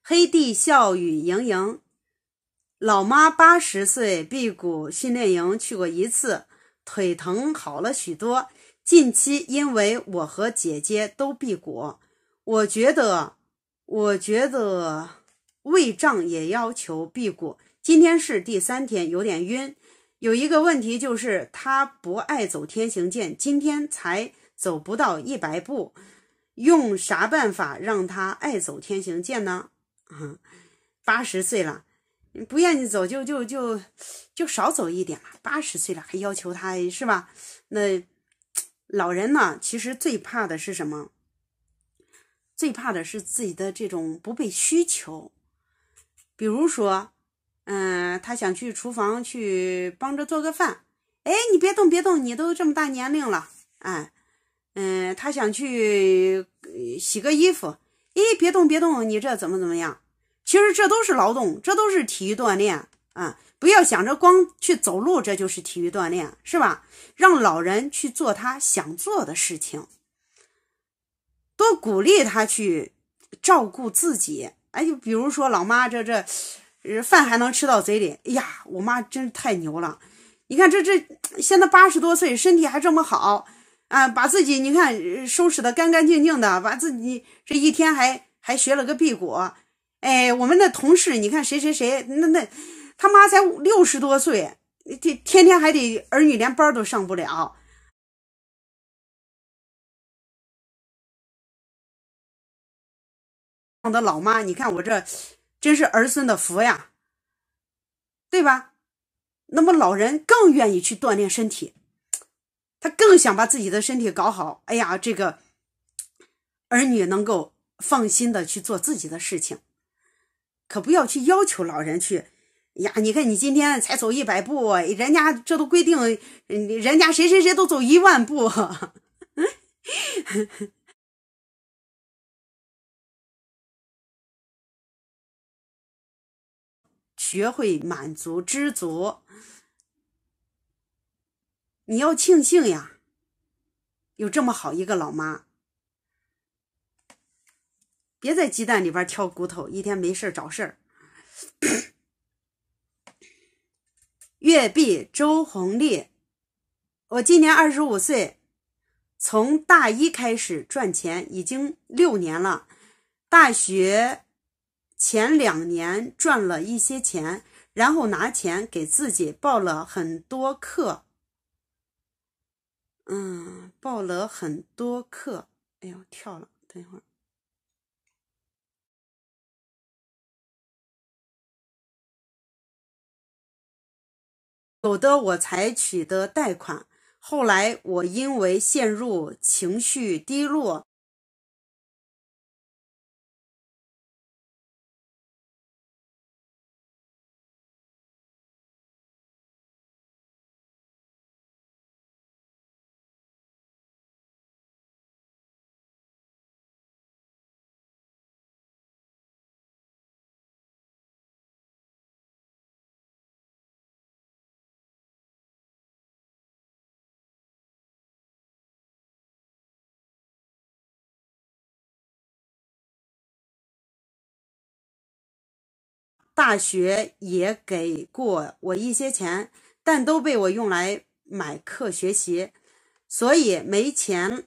黑帝笑语盈盈。老妈八十岁，辟谷训练营去过一次，腿疼好了许多。近期因为我和姐姐都辟谷，我觉得我觉得胃胀也要求辟谷。今天是第三天，有点晕。有一个问题就是他不爱走天行健，今天才走不到一百步，用啥办法让他爱走天行健呢？八十岁了。不愿意走就就就就少走一点了。八十岁了还要求他是吧？那老人呢？其实最怕的是什么？最怕的是自己的这种不被需求。比如说，嗯，他想去厨房去帮着做个饭，哎，你别动别动，你都这么大年龄了，哎，嗯，他想去洗个衣服，哎，别动别动，你这怎么怎么样？其实这都是劳动，这都是体育锻炼啊！不要想着光去走路，这就是体育锻炼，是吧？让老人去做他想做的事情，多鼓励他去照顾自己。哎，就比如说老妈，这这饭还能吃到嘴里，哎呀，我妈真是太牛了！你看这这现在八十多岁，身体还这么好啊，把自己你看收拾的干干净净的，把自己这一天还还学了个辟谷。哎，我们的同事，你看谁谁谁，那那他妈才六十多岁，这天天还得儿女连班都上不了。我的老妈，你看我这真是儿孙的福呀，对吧？那么老人更愿意去锻炼身体，他更想把自己的身体搞好。哎呀，这个儿女能够放心的去做自己的事情。可不要去要求老人去呀！你看你今天才走一百步，人家这都规定，人家谁谁谁都走一万步。学会满足知足，你要庆幸呀，有这么好一个老妈。别在鸡蛋里边挑骨头，一天没事儿找事儿。月碧周红丽，我今年二十五岁，从大一开始赚钱已经六年了。大学前两年赚了一些钱，然后拿钱给自己报了很多课，嗯，报了很多课。哎呦，跳了，等一会儿。有的我才取得贷款，后来我因为陷入情绪低落。大学也给过我一些钱，但都被我用来买课学习，所以没钱。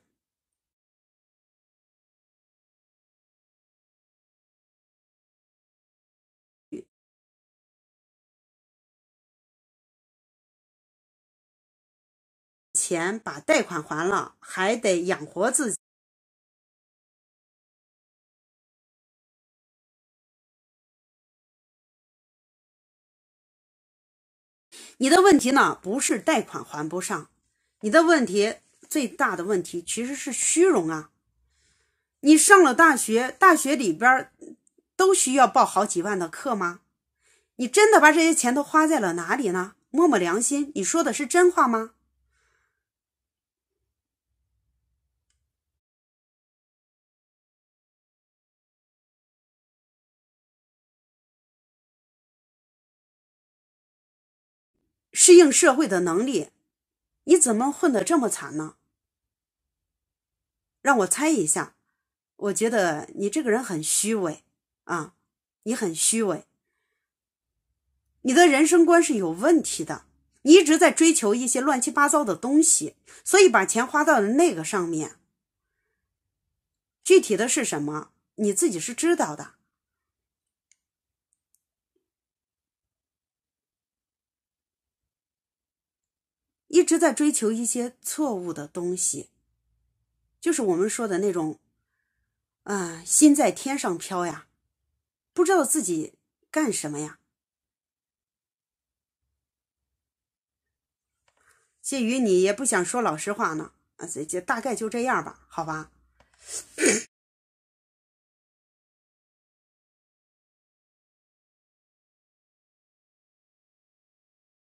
钱把贷款还了，还得养活自己。你的问题呢？不是贷款还不上，你的问题最大的问题其实是虚荣啊！你上了大学，大学里边都需要报好几万的课吗？你真的把这些钱都花在了哪里呢？摸摸良心，你说的是真话吗？适应社会的能力，你怎么混得这么惨呢？让我猜一下，我觉得你这个人很虚伪啊，你很虚伪，你的人生观是有问题的，你一直在追求一些乱七八糟的东西，所以把钱花到了那个上面。具体的是什么，你自己是知道的。一直在追求一些错误的东西，就是我们说的那种，啊，心在天上飘呀，不知道自己干什么呀。鉴于你也不想说老实话呢，啊，这这大概就这样吧，好吧。